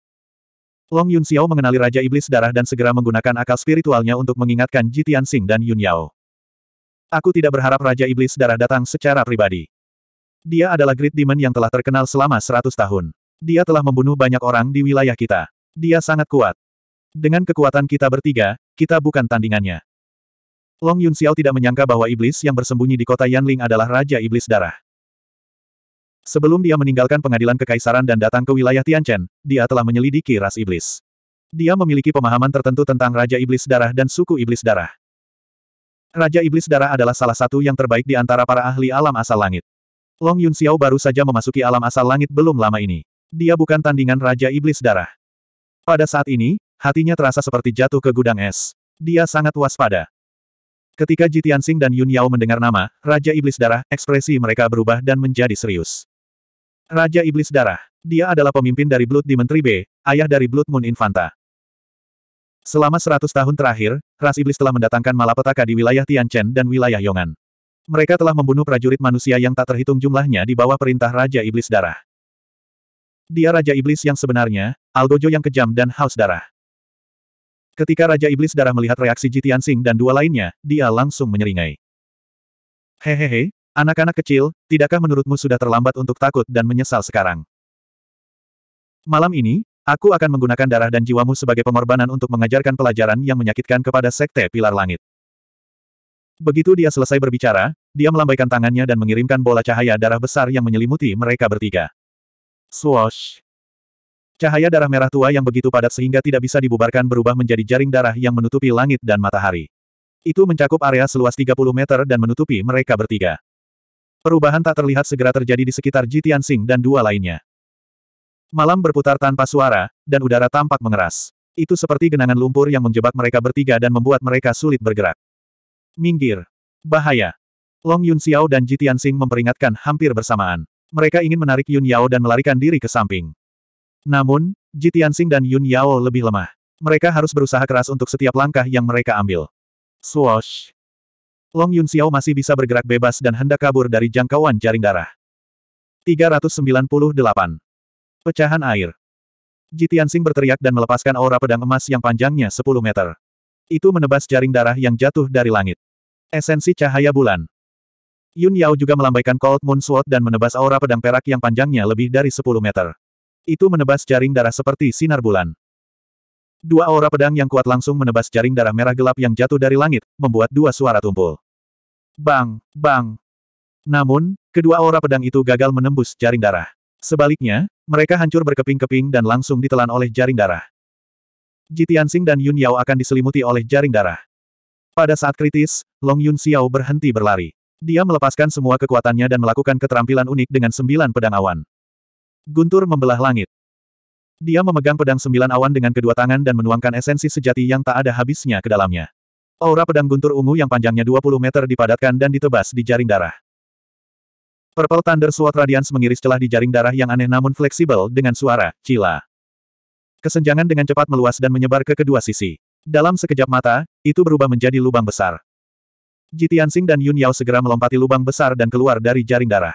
Long Yun Xiao mengenali Raja Iblis Darah dan segera menggunakan akal spiritualnya untuk mengingatkan Jitian Sing dan Yun Yao. Aku tidak berharap Raja Iblis Darah datang secara pribadi. Dia adalah Great Demon yang telah terkenal selama seratus tahun. Dia telah membunuh banyak orang di wilayah kita. Dia sangat kuat. Dengan kekuatan kita bertiga, kita bukan tandingannya. Long Yun Xiao tidak menyangka bahwa iblis yang bersembunyi di kota Yanling adalah Raja Iblis Darah. Sebelum dia meninggalkan pengadilan kekaisaran dan datang ke wilayah Tianchen, dia telah menyelidiki ras iblis. Dia memiliki pemahaman tertentu tentang Raja Iblis Darah dan suku Iblis Darah. Raja Iblis Darah adalah salah satu yang terbaik di antara para ahli alam asal langit. Long Yun Xiao baru saja memasuki alam asal langit belum lama ini. Dia bukan tandingan Raja Iblis Darah. Pada saat ini, hatinya terasa seperti jatuh ke gudang es. Dia sangat waspada. Ketika Jitian Sing dan Yun Yao mendengar nama, Raja Iblis Darah, ekspresi mereka berubah dan menjadi serius. Raja Iblis Darah. Dia adalah pemimpin dari Blood di Menteri B, ayah dari Blood Moon Infanta. Selama seratus tahun terakhir, ras iblis telah mendatangkan malapetaka di wilayah Tianchen dan wilayah Yongan. Mereka telah membunuh prajurit manusia yang tak terhitung jumlahnya di bawah perintah Raja Iblis Darah. Dia Raja Iblis yang sebenarnya, Algojo yang kejam dan haus darah. Ketika Raja Iblis darah melihat reaksi Jitian Sing dan dua lainnya, dia langsung menyeringai. Hehehe, anak-anak kecil, tidakkah menurutmu sudah terlambat untuk takut dan menyesal sekarang? Malam ini, aku akan menggunakan darah dan jiwamu sebagai pengorbanan untuk mengajarkan pelajaran yang menyakitkan kepada Sekte Pilar Langit. Begitu dia selesai berbicara, dia melambaikan tangannya dan mengirimkan bola cahaya darah besar yang menyelimuti mereka bertiga. Swoosh. Cahaya darah merah tua yang begitu padat sehingga tidak bisa dibubarkan berubah menjadi jaring darah yang menutupi langit dan matahari. Itu mencakup area seluas 30 meter dan menutupi mereka bertiga. Perubahan tak terlihat segera terjadi di sekitar Jitian Sing dan dua lainnya. Malam berputar tanpa suara, dan udara tampak mengeras. Itu seperti genangan lumpur yang menjebak mereka bertiga dan membuat mereka sulit bergerak. Minggir. Bahaya. Long Yun Xiao dan Jitian Sing memperingatkan hampir bersamaan. Mereka ingin menarik Yun Yao dan melarikan diri ke samping. Namun, Ji Tianxing dan Yun Yao lebih lemah. Mereka harus berusaha keras untuk setiap langkah yang mereka ambil. Swoosh! Long Yun Xiao masih bisa bergerak bebas dan hendak kabur dari jangkauan jaring darah. 398. Pecahan air. Ji Tianxing berteriak dan melepaskan aura pedang emas yang panjangnya 10 meter. Itu menebas jaring darah yang jatuh dari langit. Esensi cahaya bulan. Yun Yao juga melambaikan Cold Moon Sword dan menebas aura pedang perak yang panjangnya lebih dari 10 meter. Itu menebas jaring darah seperti sinar bulan. Dua aura pedang yang kuat langsung menebas jaring darah merah gelap yang jatuh dari langit, membuat dua suara tumpul. Bang, bang. Namun, kedua aura pedang itu gagal menembus jaring darah. Sebaliknya, mereka hancur berkeping-keping dan langsung ditelan oleh jaring darah. Jitiansing dan Yun Yao akan diselimuti oleh jaring darah. Pada saat kritis, Long Yun Xiao berhenti berlari. Dia melepaskan semua kekuatannya dan melakukan keterampilan unik dengan sembilan pedang awan. Guntur membelah langit. Dia memegang pedang sembilan awan dengan kedua tangan dan menuangkan esensi sejati yang tak ada habisnya ke dalamnya. Aura pedang guntur ungu yang panjangnya 20 meter dipadatkan dan ditebas di jaring darah. Purple Thunder Sword Radiance mengiris celah di jaring darah yang aneh namun fleksibel dengan suara, cila. Kesenjangan dengan cepat meluas dan menyebar ke kedua sisi. Dalam sekejap mata, itu berubah menjadi lubang besar. Ji Tianxing dan Yun Yao segera melompati lubang besar dan keluar dari jaring darah.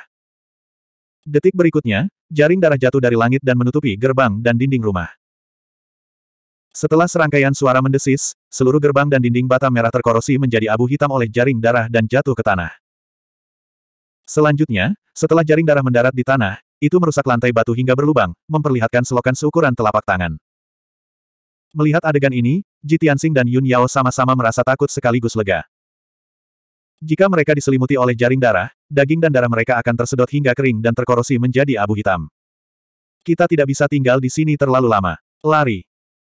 Detik berikutnya, jaring darah jatuh dari langit dan menutupi gerbang dan dinding rumah. Setelah serangkaian suara mendesis, seluruh gerbang dan dinding bata merah terkorosi menjadi abu hitam oleh jaring darah dan jatuh ke tanah. Selanjutnya, setelah jaring darah mendarat di tanah, itu merusak lantai batu hingga berlubang, memperlihatkan selokan seukuran telapak tangan. Melihat adegan ini, Ji Tianxing dan Yun Yao sama-sama merasa takut sekaligus lega. Jika mereka diselimuti oleh jaring darah, daging dan darah mereka akan tersedot hingga kering dan terkorosi menjadi abu hitam. Kita tidak bisa tinggal di sini terlalu lama. Lari.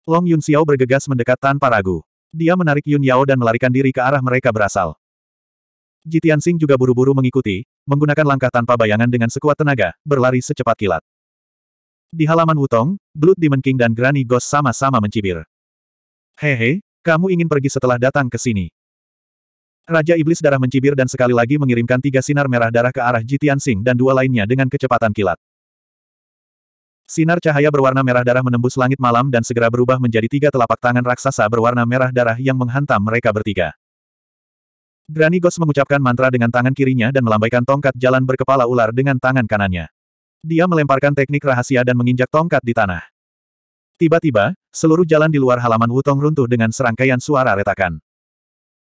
Long Yun Xiao bergegas mendekat tanpa ragu. Dia menarik Yun Yao dan melarikan diri ke arah mereka berasal. Jitian Tianxing juga buru-buru mengikuti, menggunakan langkah tanpa bayangan dengan sekuat tenaga, berlari secepat kilat. Di halaman Wutong, Blood Demon King dan Granny Ghost sama-sama mencibir. Hehe, kamu ingin pergi setelah datang ke sini. Raja Iblis Darah mencibir dan sekali lagi mengirimkan tiga sinar merah darah ke arah Jitian Sing dan dua lainnya dengan kecepatan kilat. Sinar cahaya berwarna merah darah menembus langit malam dan segera berubah menjadi tiga telapak tangan raksasa berwarna merah darah yang menghantam mereka bertiga. Granny Ghost mengucapkan mantra dengan tangan kirinya dan melambaikan tongkat jalan berkepala ular dengan tangan kanannya. Dia melemparkan teknik rahasia dan menginjak tongkat di tanah. Tiba-tiba, seluruh jalan di luar halaman Wutong runtuh dengan serangkaian suara retakan.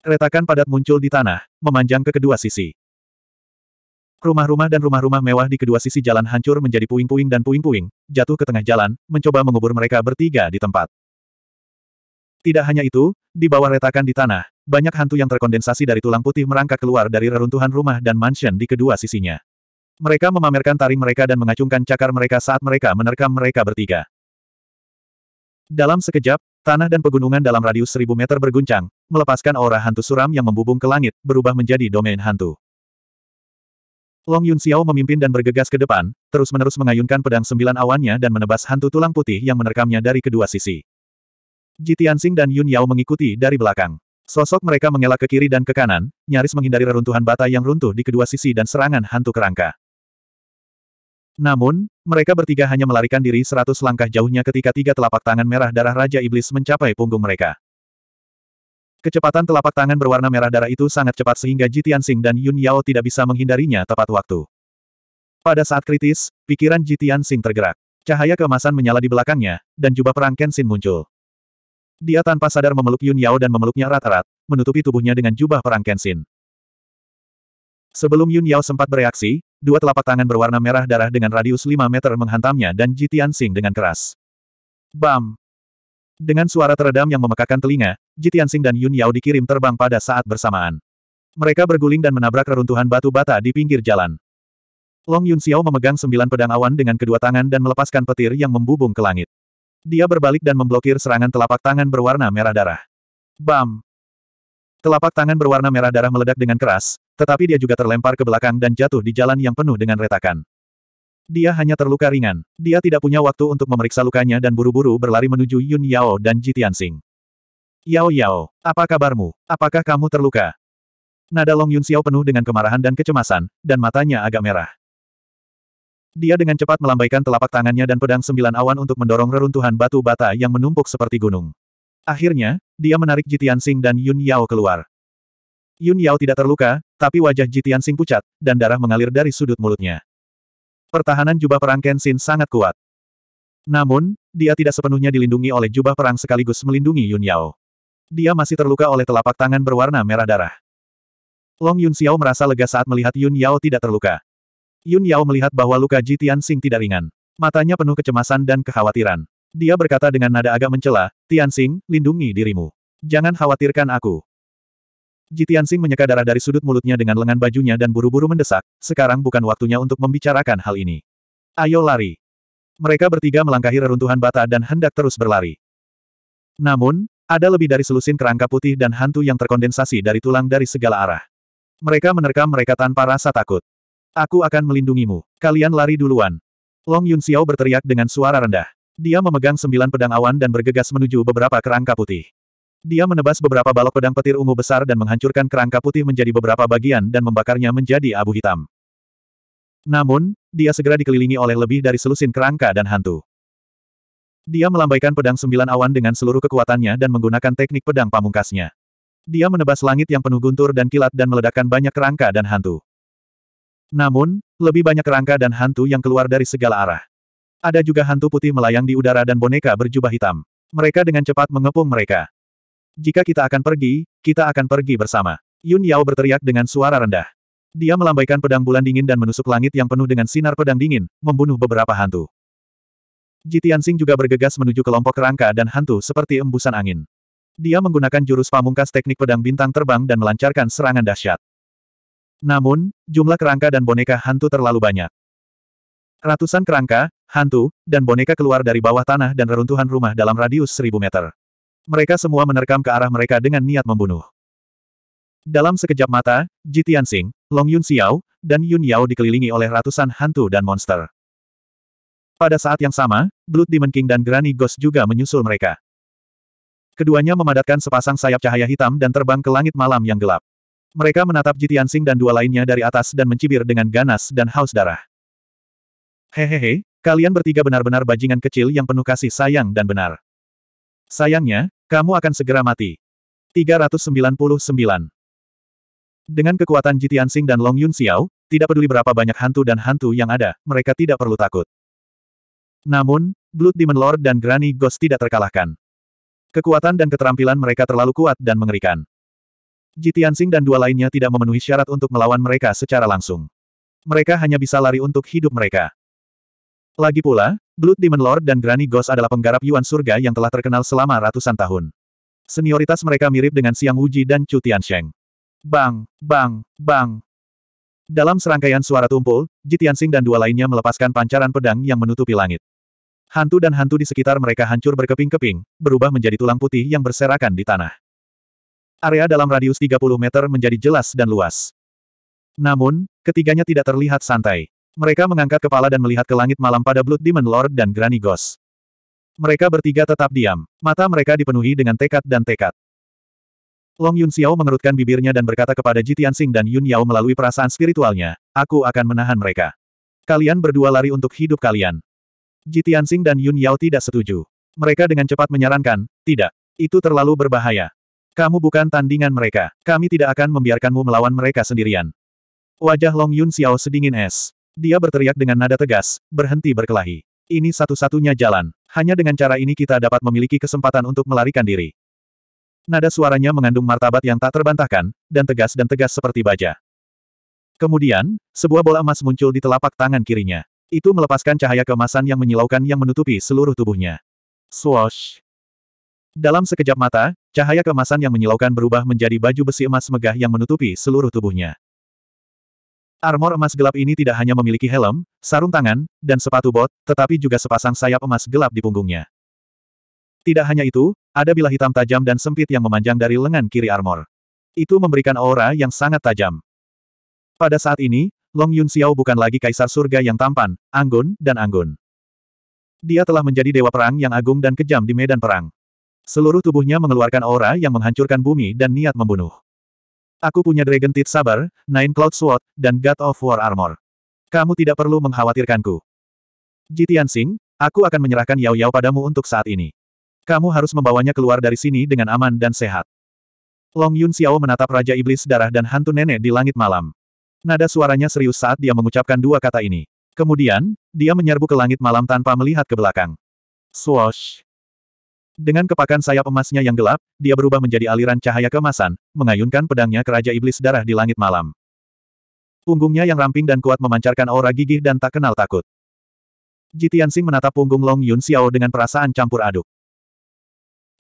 Retakan padat muncul di tanah, memanjang ke kedua sisi. Rumah-rumah dan rumah-rumah mewah di kedua sisi jalan hancur menjadi puing-puing dan puing-puing, jatuh ke tengah jalan, mencoba mengubur mereka bertiga di tempat. Tidak hanya itu, di bawah retakan di tanah, banyak hantu yang terkondensasi dari tulang putih merangkak keluar dari reruntuhan rumah dan mansion di kedua sisinya. Mereka memamerkan taring mereka dan mengacungkan cakar mereka saat mereka menerkam mereka bertiga. Dalam sekejap, Tanah dan pegunungan dalam radius seribu meter berguncang, melepaskan aura hantu suram yang membubung ke langit, berubah menjadi domain hantu. Long Yun Xiao memimpin dan bergegas ke depan, terus-menerus mengayunkan pedang sembilan awannya dan menebas hantu tulang putih yang menerkamnya dari kedua sisi. Ji Tianxing dan Yun Yao mengikuti dari belakang. Sosok mereka mengelak ke kiri dan ke kanan, nyaris menghindari reruntuhan bata yang runtuh di kedua sisi dan serangan hantu kerangka. Namun, mereka bertiga hanya melarikan diri seratus langkah jauhnya ketika tiga telapak tangan merah darah Raja Iblis mencapai punggung mereka. Kecepatan telapak tangan berwarna merah darah itu sangat cepat sehingga Jitian Sing dan Yun Yao tidak bisa menghindarinya tepat waktu. Pada saat kritis, pikiran Jitian Sing tergerak. Cahaya keemasan menyala di belakangnya, dan jubah perang Kenshin muncul. Dia tanpa sadar memeluk Yun Yao dan memeluknya erat-erat, menutupi tubuhnya dengan jubah perang Kenshin. Sebelum Yun Yao sempat bereaksi, dua telapak tangan berwarna merah darah dengan radius 5 meter menghantamnya dan Ji Tianxing dengan keras. Bam! Dengan suara teredam yang memekakan telinga, Ji Tianxing dan Yun Yao dikirim terbang pada saat bersamaan. Mereka berguling dan menabrak reruntuhan batu bata di pinggir jalan. Long Yun Xiao memegang sembilan pedang awan dengan kedua tangan dan melepaskan petir yang membubung ke langit. Dia berbalik dan memblokir serangan telapak tangan berwarna merah darah. Bam! Telapak tangan berwarna merah darah meledak dengan keras, tetapi dia juga terlempar ke belakang dan jatuh di jalan yang penuh dengan retakan. Dia hanya terluka ringan. Dia tidak punya waktu untuk memeriksa lukanya dan buru-buru berlari menuju Yun Yao dan Ji Tianxing. Yao Yao, apa kabarmu? Apakah kamu terluka? Nada Long Yun Xiao penuh dengan kemarahan dan kecemasan, dan matanya agak merah. Dia dengan cepat melambaikan telapak tangannya dan pedang sembilan awan untuk mendorong reruntuhan batu bata yang menumpuk seperti gunung. Akhirnya, dia menarik Jitian Sing dan Yun Yao keluar. Yun Yao tidak terluka, tapi wajah Jitian Sing pucat, dan darah mengalir dari sudut mulutnya. Pertahanan jubah perang Kenshin sangat kuat. Namun, dia tidak sepenuhnya dilindungi oleh jubah perang sekaligus melindungi Yun Yao. Dia masih terluka oleh telapak tangan berwarna merah darah. Long Yun Xiao merasa lega saat melihat Yun Yao tidak terluka. Yun Yao melihat bahwa luka Jitian Sing tidak ringan. Matanya penuh kecemasan dan kekhawatiran. Dia berkata dengan nada agak mencela, Tian Sing, lindungi dirimu. Jangan khawatirkan aku. Jitiansing menyeka darah dari sudut mulutnya dengan lengan bajunya dan buru-buru mendesak, sekarang bukan waktunya untuk membicarakan hal ini. Ayo lari. Mereka bertiga melangkahi reruntuhan bata dan hendak terus berlari. Namun, ada lebih dari selusin kerangka putih dan hantu yang terkondensasi dari tulang dari segala arah. Mereka menerkam mereka tanpa rasa takut. Aku akan melindungimu. Kalian lari duluan. Long Yun Xiao berteriak dengan suara rendah. Dia memegang sembilan pedang awan dan bergegas menuju beberapa kerangka putih. Dia menebas beberapa balok pedang petir ungu besar dan menghancurkan kerangka putih menjadi beberapa bagian dan membakarnya menjadi abu hitam. Namun, dia segera dikelilingi oleh lebih dari selusin kerangka dan hantu. Dia melambaikan pedang sembilan awan dengan seluruh kekuatannya dan menggunakan teknik pedang pamungkasnya. Dia menebas langit yang penuh guntur dan kilat dan meledakkan banyak kerangka dan hantu. Namun, lebih banyak kerangka dan hantu yang keluar dari segala arah. Ada juga hantu putih melayang di udara dan boneka berjubah hitam. Mereka dengan cepat mengepung mereka. Jika kita akan pergi, kita akan pergi bersama. Yun Yao berteriak dengan suara rendah. Dia melambaikan pedang bulan dingin dan menusuk langit yang penuh dengan sinar pedang dingin, membunuh beberapa hantu. Jitiansing juga bergegas menuju kelompok kerangka dan hantu seperti embusan angin. Dia menggunakan jurus pamungkas teknik pedang bintang terbang dan melancarkan serangan dahsyat. Namun, jumlah kerangka dan boneka hantu terlalu banyak. Ratusan kerangka, hantu, dan boneka keluar dari bawah tanah dan reruntuhan rumah dalam radius seribu meter. Mereka semua menerkam ke arah mereka dengan niat membunuh. Dalam sekejap mata, Ji Tianxing, Long Yun Xiao, dan Yun Yao dikelilingi oleh ratusan hantu dan monster. Pada saat yang sama, Blood Demon King dan Granny Ghost juga menyusul mereka. Keduanya memadatkan sepasang sayap cahaya hitam dan terbang ke langit malam yang gelap. Mereka menatap Ji Tianxing dan dua lainnya dari atas dan mencibir dengan ganas dan haus darah. Hehehe, kalian bertiga benar-benar bajingan kecil yang penuh kasih sayang dan benar. Sayangnya, kamu akan segera mati. 399. Dengan kekuatan Jitiansing dan Long Yun Xiao, tidak peduli berapa banyak hantu dan hantu yang ada, mereka tidak perlu takut. Namun, Blood Demon Lord dan Granny Ghost tidak terkalahkan. Kekuatan dan keterampilan mereka terlalu kuat dan mengerikan. Jitiansing dan dua lainnya tidak memenuhi syarat untuk melawan mereka secara langsung. Mereka hanya bisa lari untuk hidup mereka. Lagi pula, Blood Demon Lord dan Granny Ghost adalah penggarap Yuan Surga yang telah terkenal selama ratusan tahun. Senioritas mereka mirip dengan Siang Wuji dan Chu Tiansheng. Bang, bang, bang. Dalam serangkaian suara tumpul, Ji Tianxing dan dua lainnya melepaskan pancaran pedang yang menutupi langit. Hantu dan hantu di sekitar mereka hancur berkeping-keping, berubah menjadi tulang putih yang berserakan di tanah. Area dalam radius 30 meter menjadi jelas dan luas. Namun, ketiganya tidak terlihat santai. Mereka mengangkat kepala dan melihat ke langit malam pada Blood Demon Lord dan Granny Ghost. Mereka bertiga tetap diam. Mata mereka dipenuhi dengan tekad dan tekad. Long Yun Xiao mengerutkan bibirnya dan berkata kepada Ji Tianxing dan Yun Yao melalui perasaan spiritualnya, aku akan menahan mereka. Kalian berdua lari untuk hidup kalian. Ji Tianxing dan Yun Yao tidak setuju. Mereka dengan cepat menyarankan, tidak. Itu terlalu berbahaya. Kamu bukan tandingan mereka. Kami tidak akan membiarkanmu melawan mereka sendirian. Wajah Long Yun Xiao sedingin es. Dia berteriak dengan nada tegas, berhenti berkelahi. Ini satu-satunya jalan. Hanya dengan cara ini kita dapat memiliki kesempatan untuk melarikan diri. Nada suaranya mengandung martabat yang tak terbantahkan, dan tegas dan tegas seperti baja. Kemudian, sebuah bola emas muncul di telapak tangan kirinya. Itu melepaskan cahaya kemasan yang menyilaukan yang menutupi seluruh tubuhnya. Swoosh! Dalam sekejap mata, cahaya kemasan yang menyilaukan berubah menjadi baju besi emas megah yang menutupi seluruh tubuhnya. Armor emas gelap ini tidak hanya memiliki helm, sarung tangan, dan sepatu bot, tetapi juga sepasang sayap emas gelap di punggungnya. Tidak hanya itu, ada bilah hitam tajam dan sempit yang memanjang dari lengan kiri armor. Itu memberikan aura yang sangat tajam. Pada saat ini, Long Yun Xiao bukan lagi kaisar surga yang tampan, anggun, dan anggun. Dia telah menjadi dewa perang yang agung dan kejam di medan perang. Seluruh tubuhnya mengeluarkan aura yang menghancurkan bumi dan niat membunuh. Aku punya Dragon Teeth Saber, Nine Cloud Sword, dan God of War Armor. Kamu tidak perlu mengkhawatirkanku. Jitian Sing, aku akan menyerahkan Yao Yao padamu untuk saat ini. Kamu harus membawanya keluar dari sini dengan aman dan sehat. Long Yun Xiao menatap Raja Iblis Darah dan Hantu Nenek di langit malam. Nada suaranya serius saat dia mengucapkan dua kata ini. Kemudian, dia menyerbu ke langit malam tanpa melihat ke belakang. Swoosh! Dengan kepakan sayap emasnya yang gelap, dia berubah menjadi aliran cahaya kemasan, mengayunkan pedangnya ke Raja Iblis Darah di langit malam. Punggungnya yang ramping dan kuat memancarkan aura gigih dan tak kenal takut. Jitiansing menatap punggung Long Yun Xiao dengan perasaan campur aduk.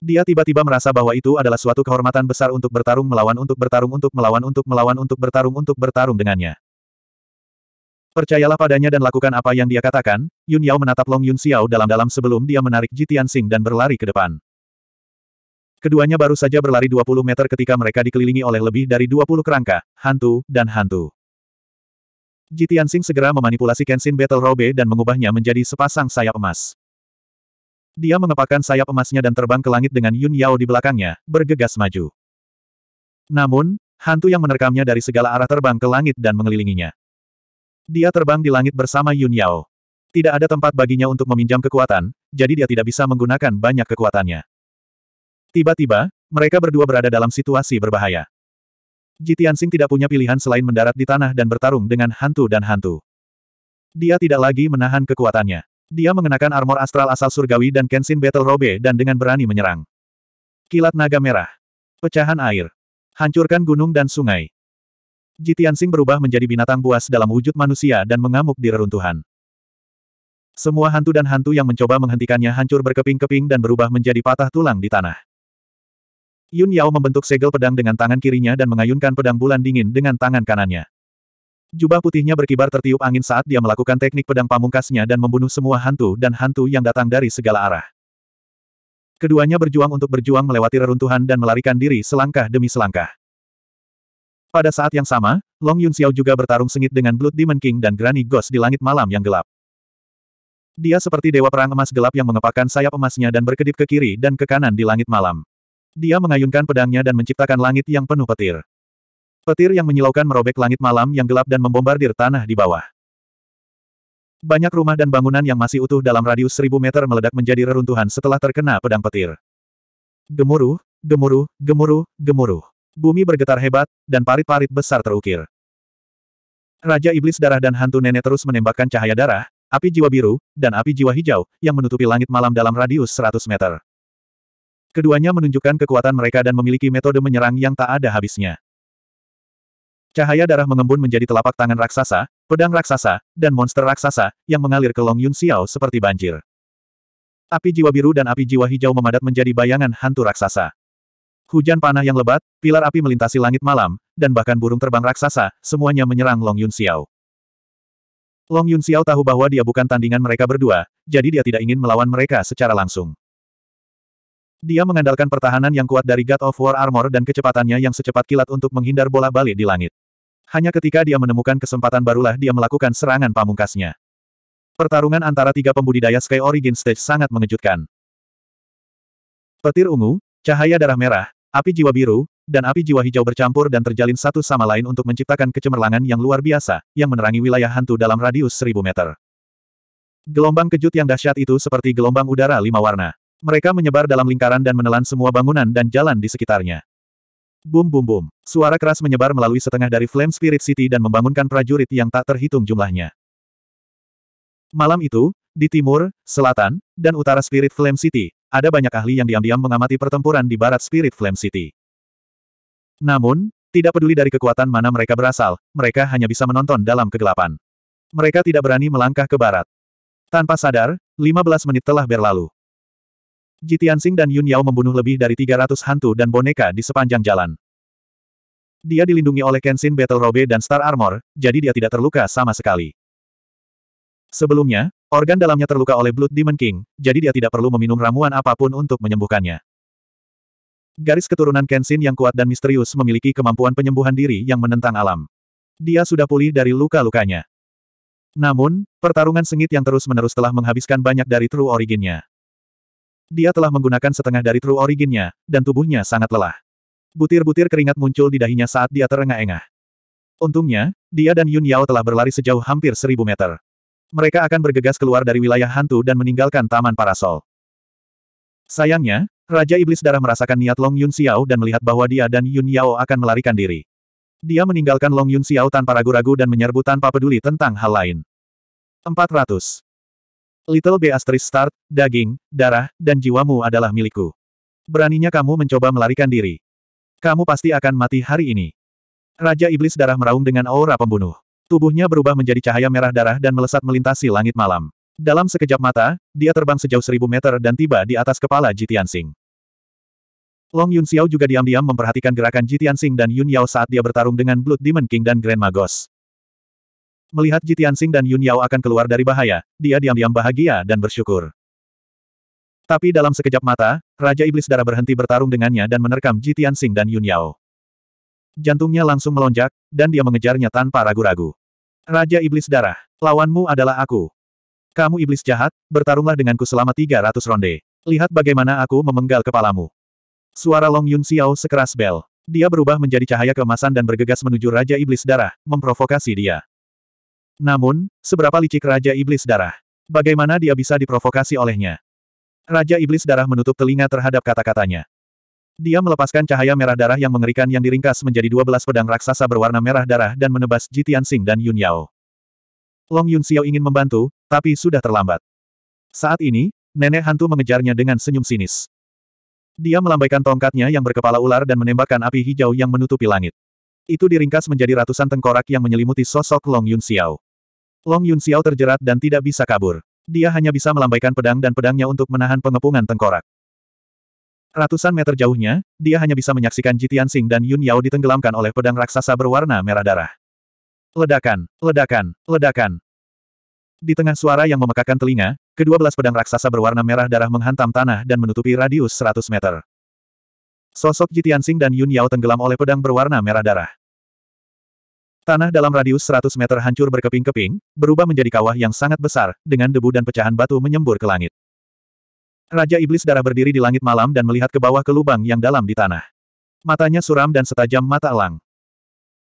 Dia tiba-tiba merasa bahwa itu adalah suatu kehormatan besar untuk bertarung melawan untuk bertarung untuk melawan untuk melawan untuk bertarung untuk bertarung dengannya. Percayalah padanya dan lakukan apa yang dia katakan, Yun Yao menatap Long Yun Xiao dalam-dalam sebelum dia menarik Ji Tianxing dan berlari ke depan. Keduanya baru saja berlari 20 meter ketika mereka dikelilingi oleh lebih dari 20 kerangka, hantu, dan hantu. Ji Tianxing segera memanipulasi Kenshin Battle Robe dan mengubahnya menjadi sepasang sayap emas. Dia mengepakkan sayap emasnya dan terbang ke langit dengan Yun Yao di belakangnya, bergegas maju. Namun, hantu yang menerkamnya dari segala arah terbang ke langit dan mengelilinginya. Dia terbang di langit bersama Yun Yao. Tidak ada tempat baginya untuk meminjam kekuatan, jadi dia tidak bisa menggunakan banyak kekuatannya. Tiba-tiba, mereka berdua berada dalam situasi berbahaya. Jitiansing tidak punya pilihan selain mendarat di tanah dan bertarung dengan hantu dan hantu. Dia tidak lagi menahan kekuatannya. Dia mengenakan armor astral asal surgawi dan Kenshin Battle Robe dan dengan berani menyerang. Kilat naga merah. Pecahan air. Hancurkan gunung dan sungai. Jitiansing berubah menjadi binatang buas dalam wujud manusia dan mengamuk di reruntuhan. Semua hantu dan hantu yang mencoba menghentikannya hancur berkeping-keping dan berubah menjadi patah tulang di tanah. Yun Yao membentuk segel pedang dengan tangan kirinya dan mengayunkan pedang bulan dingin dengan tangan kanannya. Jubah putihnya berkibar tertiup angin saat dia melakukan teknik pedang pamungkasnya dan membunuh semua hantu dan hantu yang datang dari segala arah. Keduanya berjuang untuk berjuang melewati reruntuhan dan melarikan diri selangkah demi selangkah. Pada saat yang sama, Long Yun Xiao juga bertarung sengit dengan Blood Demon King dan Granny Ghost di langit malam yang gelap. Dia seperti dewa perang emas gelap yang mengepakkan sayap emasnya dan berkedip ke kiri dan ke kanan di langit malam. Dia mengayunkan pedangnya dan menciptakan langit yang penuh petir. Petir yang menyilaukan merobek langit malam yang gelap dan membombardir tanah di bawah. Banyak rumah dan bangunan yang masih utuh dalam radius seribu meter meledak menjadi reruntuhan setelah terkena pedang petir. Gemuruh, gemuruh, gemuruh, gemuruh. Bumi bergetar hebat, dan parit-parit besar terukir. Raja Iblis Darah dan Hantu Nenek terus menembakkan cahaya darah, api jiwa biru, dan api jiwa hijau, yang menutupi langit malam dalam radius 100 meter. Keduanya menunjukkan kekuatan mereka dan memiliki metode menyerang yang tak ada habisnya. Cahaya darah mengembun menjadi telapak tangan raksasa, pedang raksasa, dan monster raksasa, yang mengalir ke Long Yun Xiao seperti banjir. Api jiwa biru dan api jiwa hijau memadat menjadi bayangan hantu raksasa. Hujan panah yang lebat, pilar api melintasi langit malam, dan bahkan burung terbang raksasa, semuanya menyerang Long Yun Xiao. Long Yun Xiao tahu bahwa dia bukan tandingan mereka berdua, jadi dia tidak ingin melawan mereka secara langsung. Dia mengandalkan pertahanan yang kuat dari God of War Armor dan kecepatannya yang secepat kilat untuk menghindar bola balik di langit. Hanya ketika dia menemukan kesempatan barulah dia melakukan serangan pamungkasnya. Pertarungan antara tiga pembudidaya Sky Origin Stage sangat mengejutkan. Petir ungu, cahaya darah merah, Api jiwa biru, dan api jiwa hijau bercampur dan terjalin satu sama lain untuk menciptakan kecemerlangan yang luar biasa, yang menerangi wilayah hantu dalam radius seribu meter. Gelombang kejut yang dahsyat itu seperti gelombang udara lima warna. Mereka menyebar dalam lingkaran dan menelan semua bangunan dan jalan di sekitarnya. Bum bum bum. Suara keras menyebar melalui setengah dari Flame Spirit City dan membangunkan prajurit yang tak terhitung jumlahnya. Malam itu, di timur, selatan, dan utara Spirit Flame City, ada banyak ahli yang diam-diam mengamati pertempuran di barat Spirit Flame City. Namun, tidak peduli dari kekuatan mana mereka berasal, mereka hanya bisa menonton dalam kegelapan. Mereka tidak berani melangkah ke barat. Tanpa sadar, 15 menit telah berlalu. Jitiansing dan Yun Yao membunuh lebih dari 300 hantu dan boneka di sepanjang jalan. Dia dilindungi oleh Kenshin Battle Robe dan Star Armor, jadi dia tidak terluka sama sekali. Sebelumnya, organ dalamnya terluka oleh Blood Demon King, jadi dia tidak perlu meminum ramuan apapun untuk menyembuhkannya. Garis keturunan Kenshin yang kuat dan misterius memiliki kemampuan penyembuhan diri yang menentang alam. Dia sudah pulih dari luka-lukanya. Namun, pertarungan sengit yang terus-menerus telah menghabiskan banyak dari True Originnya. Dia telah menggunakan setengah dari True Originnya, dan tubuhnya sangat lelah. Butir-butir keringat muncul di dahinya saat dia terengah-engah. Untungnya, dia dan Yun Yao telah berlari sejauh hampir seribu meter. Mereka akan bergegas keluar dari wilayah hantu dan meninggalkan Taman Parasol. Sayangnya, Raja Iblis Darah merasakan niat Long Yun Xiao dan melihat bahwa dia dan Yun Yao akan melarikan diri. Dia meninggalkan Long Yun Xiao tanpa ragu-ragu dan menyerbu tanpa peduli tentang hal lain. 400. Little B asterisk start, daging, darah, dan jiwamu adalah milikku. Beraninya kamu mencoba melarikan diri. Kamu pasti akan mati hari ini. Raja Iblis Darah meraung dengan aura pembunuh. Tubuhnya berubah menjadi cahaya merah darah dan melesat melintasi langit malam. Dalam sekejap mata, dia terbang sejauh seribu meter dan tiba di atas kepala Jitian Sing. Long Yun Xiao juga diam-diam memperhatikan gerakan Jitian Sing dan Yun Yao saat dia bertarung dengan Blood Demon King dan Grand Magos. Melihat Jitian Sing dan Yun Yao akan keluar dari bahaya, dia diam-diam bahagia dan bersyukur. Tapi dalam sekejap mata, Raja Iblis Darah berhenti bertarung dengannya dan menerkam Jitian Sing dan Yun Yao. Jantungnya langsung melonjak, dan dia mengejarnya tanpa ragu-ragu. Raja Iblis Darah, lawanmu adalah aku. Kamu iblis jahat, bertarunglah denganku selama 300 ronde. Lihat bagaimana aku memenggal kepalamu. Suara Long Yun Xiao sekeras bel. Dia berubah menjadi cahaya kemasan dan bergegas menuju Raja Iblis Darah, memprovokasi dia. Namun, seberapa licik Raja Iblis Darah? Bagaimana dia bisa diprovokasi olehnya? Raja Iblis Darah menutup telinga terhadap kata-katanya. Dia melepaskan cahaya merah darah yang mengerikan yang diringkas menjadi dua belas pedang raksasa berwarna merah darah dan menebas Ji Tianxing dan Yun Yao. Long Yun Xiao ingin membantu, tapi sudah terlambat. Saat ini, nenek hantu mengejarnya dengan senyum sinis. Dia melambaikan tongkatnya yang berkepala ular dan menembakkan api hijau yang menutupi langit. Itu diringkas menjadi ratusan tengkorak yang menyelimuti sosok Long Yun Xiao. Long Yun Xiao terjerat dan tidak bisa kabur. Dia hanya bisa melambaikan pedang dan pedangnya untuk menahan pengepungan tengkorak. Ratusan meter jauhnya, dia hanya bisa menyaksikan Jitian Sing dan Yun Yao ditenggelamkan oleh pedang raksasa berwarna merah darah. Ledakan, ledakan, ledakan. Di tengah suara yang memekakan telinga, kedua belas pedang raksasa berwarna merah darah menghantam tanah dan menutupi radius 100 meter. Sosok Jitian Sing dan Yun Yao tenggelam oleh pedang berwarna merah darah. Tanah dalam radius 100 meter hancur berkeping-keping, berubah menjadi kawah yang sangat besar, dengan debu dan pecahan batu menyembur ke langit. Raja Iblis Darah berdiri di langit malam dan melihat ke bawah ke lubang yang dalam di tanah. Matanya suram dan setajam mata elang.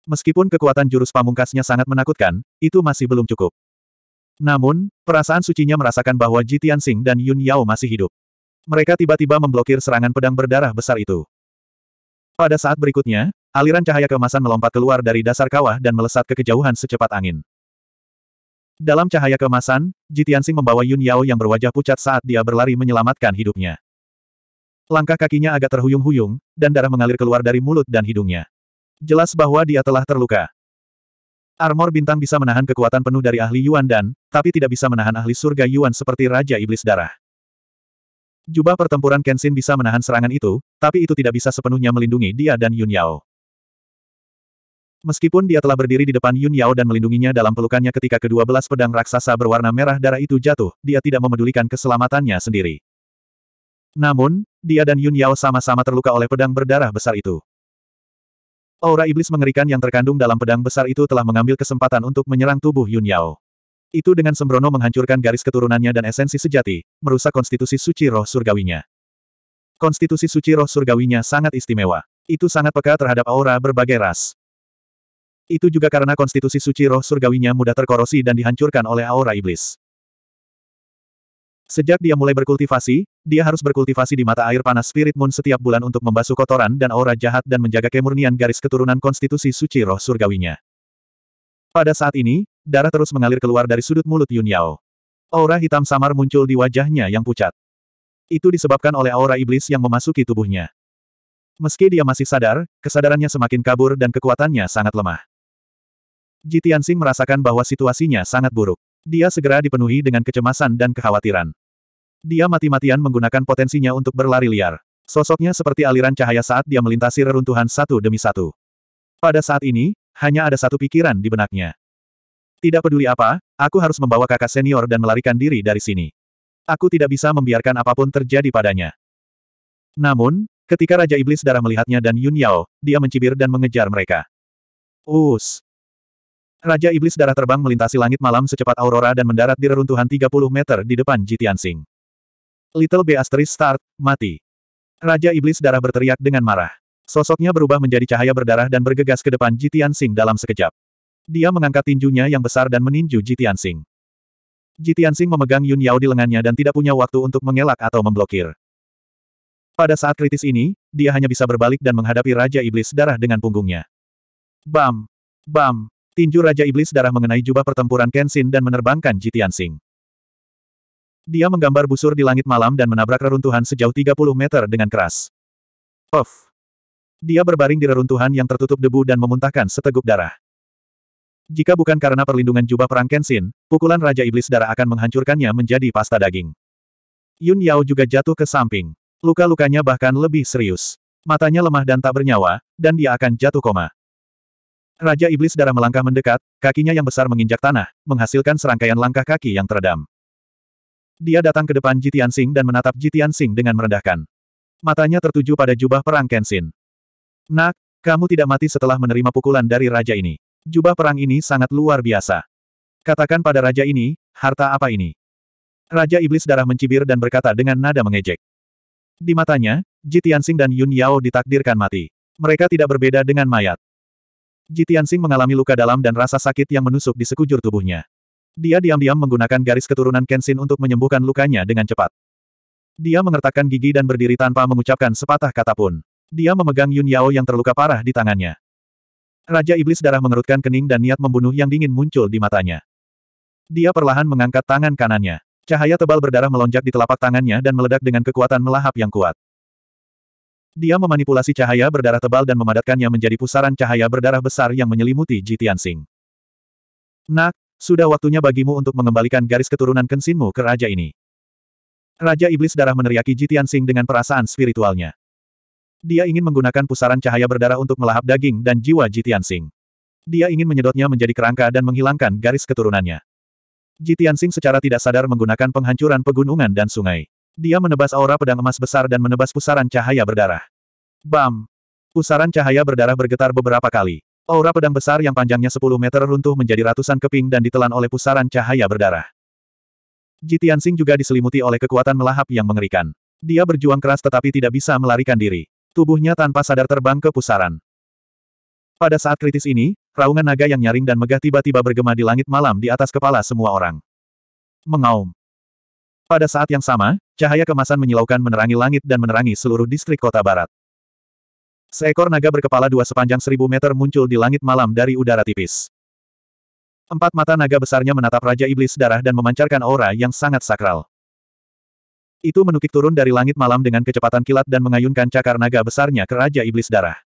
Meskipun kekuatan jurus pamungkasnya sangat menakutkan, itu masih belum cukup. Namun, perasaan sucinya merasakan bahwa Ji Tianxing dan Yun Yao masih hidup. Mereka tiba-tiba memblokir serangan pedang berdarah besar itu. Pada saat berikutnya, aliran cahaya kemasan melompat keluar dari dasar kawah dan melesat ke kejauhan secepat angin. Dalam cahaya kemasan, Jitiansing membawa Yun Yao yang berwajah pucat saat dia berlari menyelamatkan hidupnya. Langkah kakinya agak terhuyung-huyung, dan darah mengalir keluar dari mulut dan hidungnya. Jelas bahwa dia telah terluka. Armor bintang bisa menahan kekuatan penuh dari ahli Yuan dan, tapi tidak bisa menahan ahli surga Yuan seperti Raja Iblis Darah. Jubah pertempuran Kenshin bisa menahan serangan itu, tapi itu tidak bisa sepenuhnya melindungi dia dan Yun Yao. Meskipun dia telah berdiri di depan Yun Yao dan melindunginya dalam pelukannya ketika kedua belas pedang raksasa berwarna merah darah itu jatuh, dia tidak memedulikan keselamatannya sendiri. Namun, dia dan Yun Yao sama-sama terluka oleh pedang berdarah besar itu. Aura iblis mengerikan yang terkandung dalam pedang besar itu telah mengambil kesempatan untuk menyerang tubuh Yun Yao. Itu dengan sembrono menghancurkan garis keturunannya dan esensi sejati, merusak konstitusi suci roh surgawinya. Konstitusi suci roh surgawinya sangat istimewa. Itu sangat peka terhadap aura berbagai ras. Itu juga karena konstitusi suci roh surgawinya mudah terkorosi dan dihancurkan oleh aura iblis. Sejak dia mulai berkultivasi, dia harus berkultivasi di mata air panas Spirit Moon setiap bulan untuk membasuh kotoran dan aura jahat dan menjaga kemurnian garis keturunan konstitusi suci roh surgawinya. Pada saat ini, darah terus mengalir keluar dari sudut mulut Yun Yao. Aura hitam samar muncul di wajahnya yang pucat. Itu disebabkan oleh aura iblis yang memasuki tubuhnya. Meski dia masih sadar, kesadarannya semakin kabur dan kekuatannya sangat lemah. Ji Tianxing merasakan bahwa situasinya sangat buruk. Dia segera dipenuhi dengan kecemasan dan kekhawatiran. Dia mati-matian menggunakan potensinya untuk berlari liar. Sosoknya seperti aliran cahaya saat dia melintasi reruntuhan satu demi satu. Pada saat ini, hanya ada satu pikiran di benaknya. Tidak peduli apa, aku harus membawa kakak senior dan melarikan diri dari sini. Aku tidak bisa membiarkan apapun terjadi padanya. Namun, ketika Raja Iblis Darah melihatnya dan Yun Yao, dia mencibir dan mengejar mereka. Us, Raja Iblis Darah terbang melintasi langit malam secepat aurora dan mendarat di reruntuhan 30 meter di depan Jitian Sing. Little B asterisk start, mati. Raja Iblis Darah berteriak dengan marah. Sosoknya berubah menjadi cahaya berdarah dan bergegas ke depan Jitian Sing dalam sekejap. Dia mengangkat tinjunya yang besar dan meninju Jitian Sing. Jitian Sing memegang Yun Yao di lengannya dan tidak punya waktu untuk mengelak atau memblokir. Pada saat kritis ini, dia hanya bisa berbalik dan menghadapi Raja Iblis Darah dengan punggungnya. Bam! Bam! Tinju Raja Iblis Darah mengenai jubah pertempuran Kenshin dan menerbangkan Jitian Sing. Dia menggambar busur di langit malam dan menabrak reruntuhan sejauh 30 meter dengan keras. Of! Dia berbaring di reruntuhan yang tertutup debu dan memuntahkan seteguk darah. Jika bukan karena perlindungan jubah perang Kenshin, pukulan Raja Iblis Darah akan menghancurkannya menjadi pasta daging. Yun Yao juga jatuh ke samping. Luka-lukanya bahkan lebih serius. Matanya lemah dan tak bernyawa, dan dia akan jatuh koma. Raja Iblis Darah melangkah mendekat, kakinya yang besar menginjak tanah, menghasilkan serangkaian langkah kaki yang teredam. Dia datang ke depan Jitian Sing dan menatap Jitian Sing dengan merendahkan. Matanya tertuju pada jubah perang Kenshin. Nak, kamu tidak mati setelah menerima pukulan dari raja ini. Jubah perang ini sangat luar biasa. Katakan pada raja ini, harta apa ini? Raja Iblis Darah mencibir dan berkata dengan nada mengejek. Di matanya, Jitian Sing dan Yun Yao ditakdirkan mati. Mereka tidak berbeda dengan mayat. Jitiansing mengalami luka dalam dan rasa sakit yang menusuk di sekujur tubuhnya. Dia diam-diam menggunakan garis keturunan Kenshin untuk menyembuhkan lukanya dengan cepat. Dia mengertakkan gigi dan berdiri tanpa mengucapkan sepatah kata pun. Dia memegang Yun Yao yang terluka parah di tangannya. Raja Iblis Darah mengerutkan kening dan niat membunuh yang dingin muncul di matanya. Dia perlahan mengangkat tangan kanannya. Cahaya tebal berdarah melonjak di telapak tangannya dan meledak dengan kekuatan melahap yang kuat. Dia memanipulasi cahaya berdarah tebal dan memadatkannya menjadi pusaran cahaya berdarah besar yang menyelimuti Jitiansing. Nak, sudah waktunya bagimu untuk mengembalikan garis keturunan kensinmu ke raja ini. Raja Iblis Darah meneriaki Jitiansing dengan perasaan spiritualnya. Dia ingin menggunakan pusaran cahaya berdarah untuk melahap daging dan jiwa Jitiansing. Dia ingin menyedotnya menjadi kerangka dan menghilangkan garis keturunannya. Jitiansing secara tidak sadar menggunakan penghancuran pegunungan dan sungai. Dia menebas aura pedang emas besar dan menebas pusaran cahaya berdarah. Bam! Pusaran cahaya berdarah bergetar beberapa kali. Aura pedang besar yang panjangnya 10 meter runtuh menjadi ratusan keping dan ditelan oleh pusaran cahaya berdarah. Jitian Sing juga diselimuti oleh kekuatan melahap yang mengerikan. Dia berjuang keras tetapi tidak bisa melarikan diri. Tubuhnya tanpa sadar terbang ke pusaran. Pada saat kritis ini, raungan naga yang nyaring dan megah tiba-tiba bergema di langit malam di atas kepala semua orang. Mengaum. Pada saat yang sama, cahaya kemasan menyilaukan menerangi langit dan menerangi seluruh distrik kota barat. Seekor naga berkepala dua sepanjang seribu meter muncul di langit malam dari udara tipis. Empat mata naga besarnya menatap Raja Iblis Darah dan memancarkan aura yang sangat sakral. Itu menukik turun dari langit malam dengan kecepatan kilat dan mengayunkan cakar naga besarnya ke Raja Iblis Darah.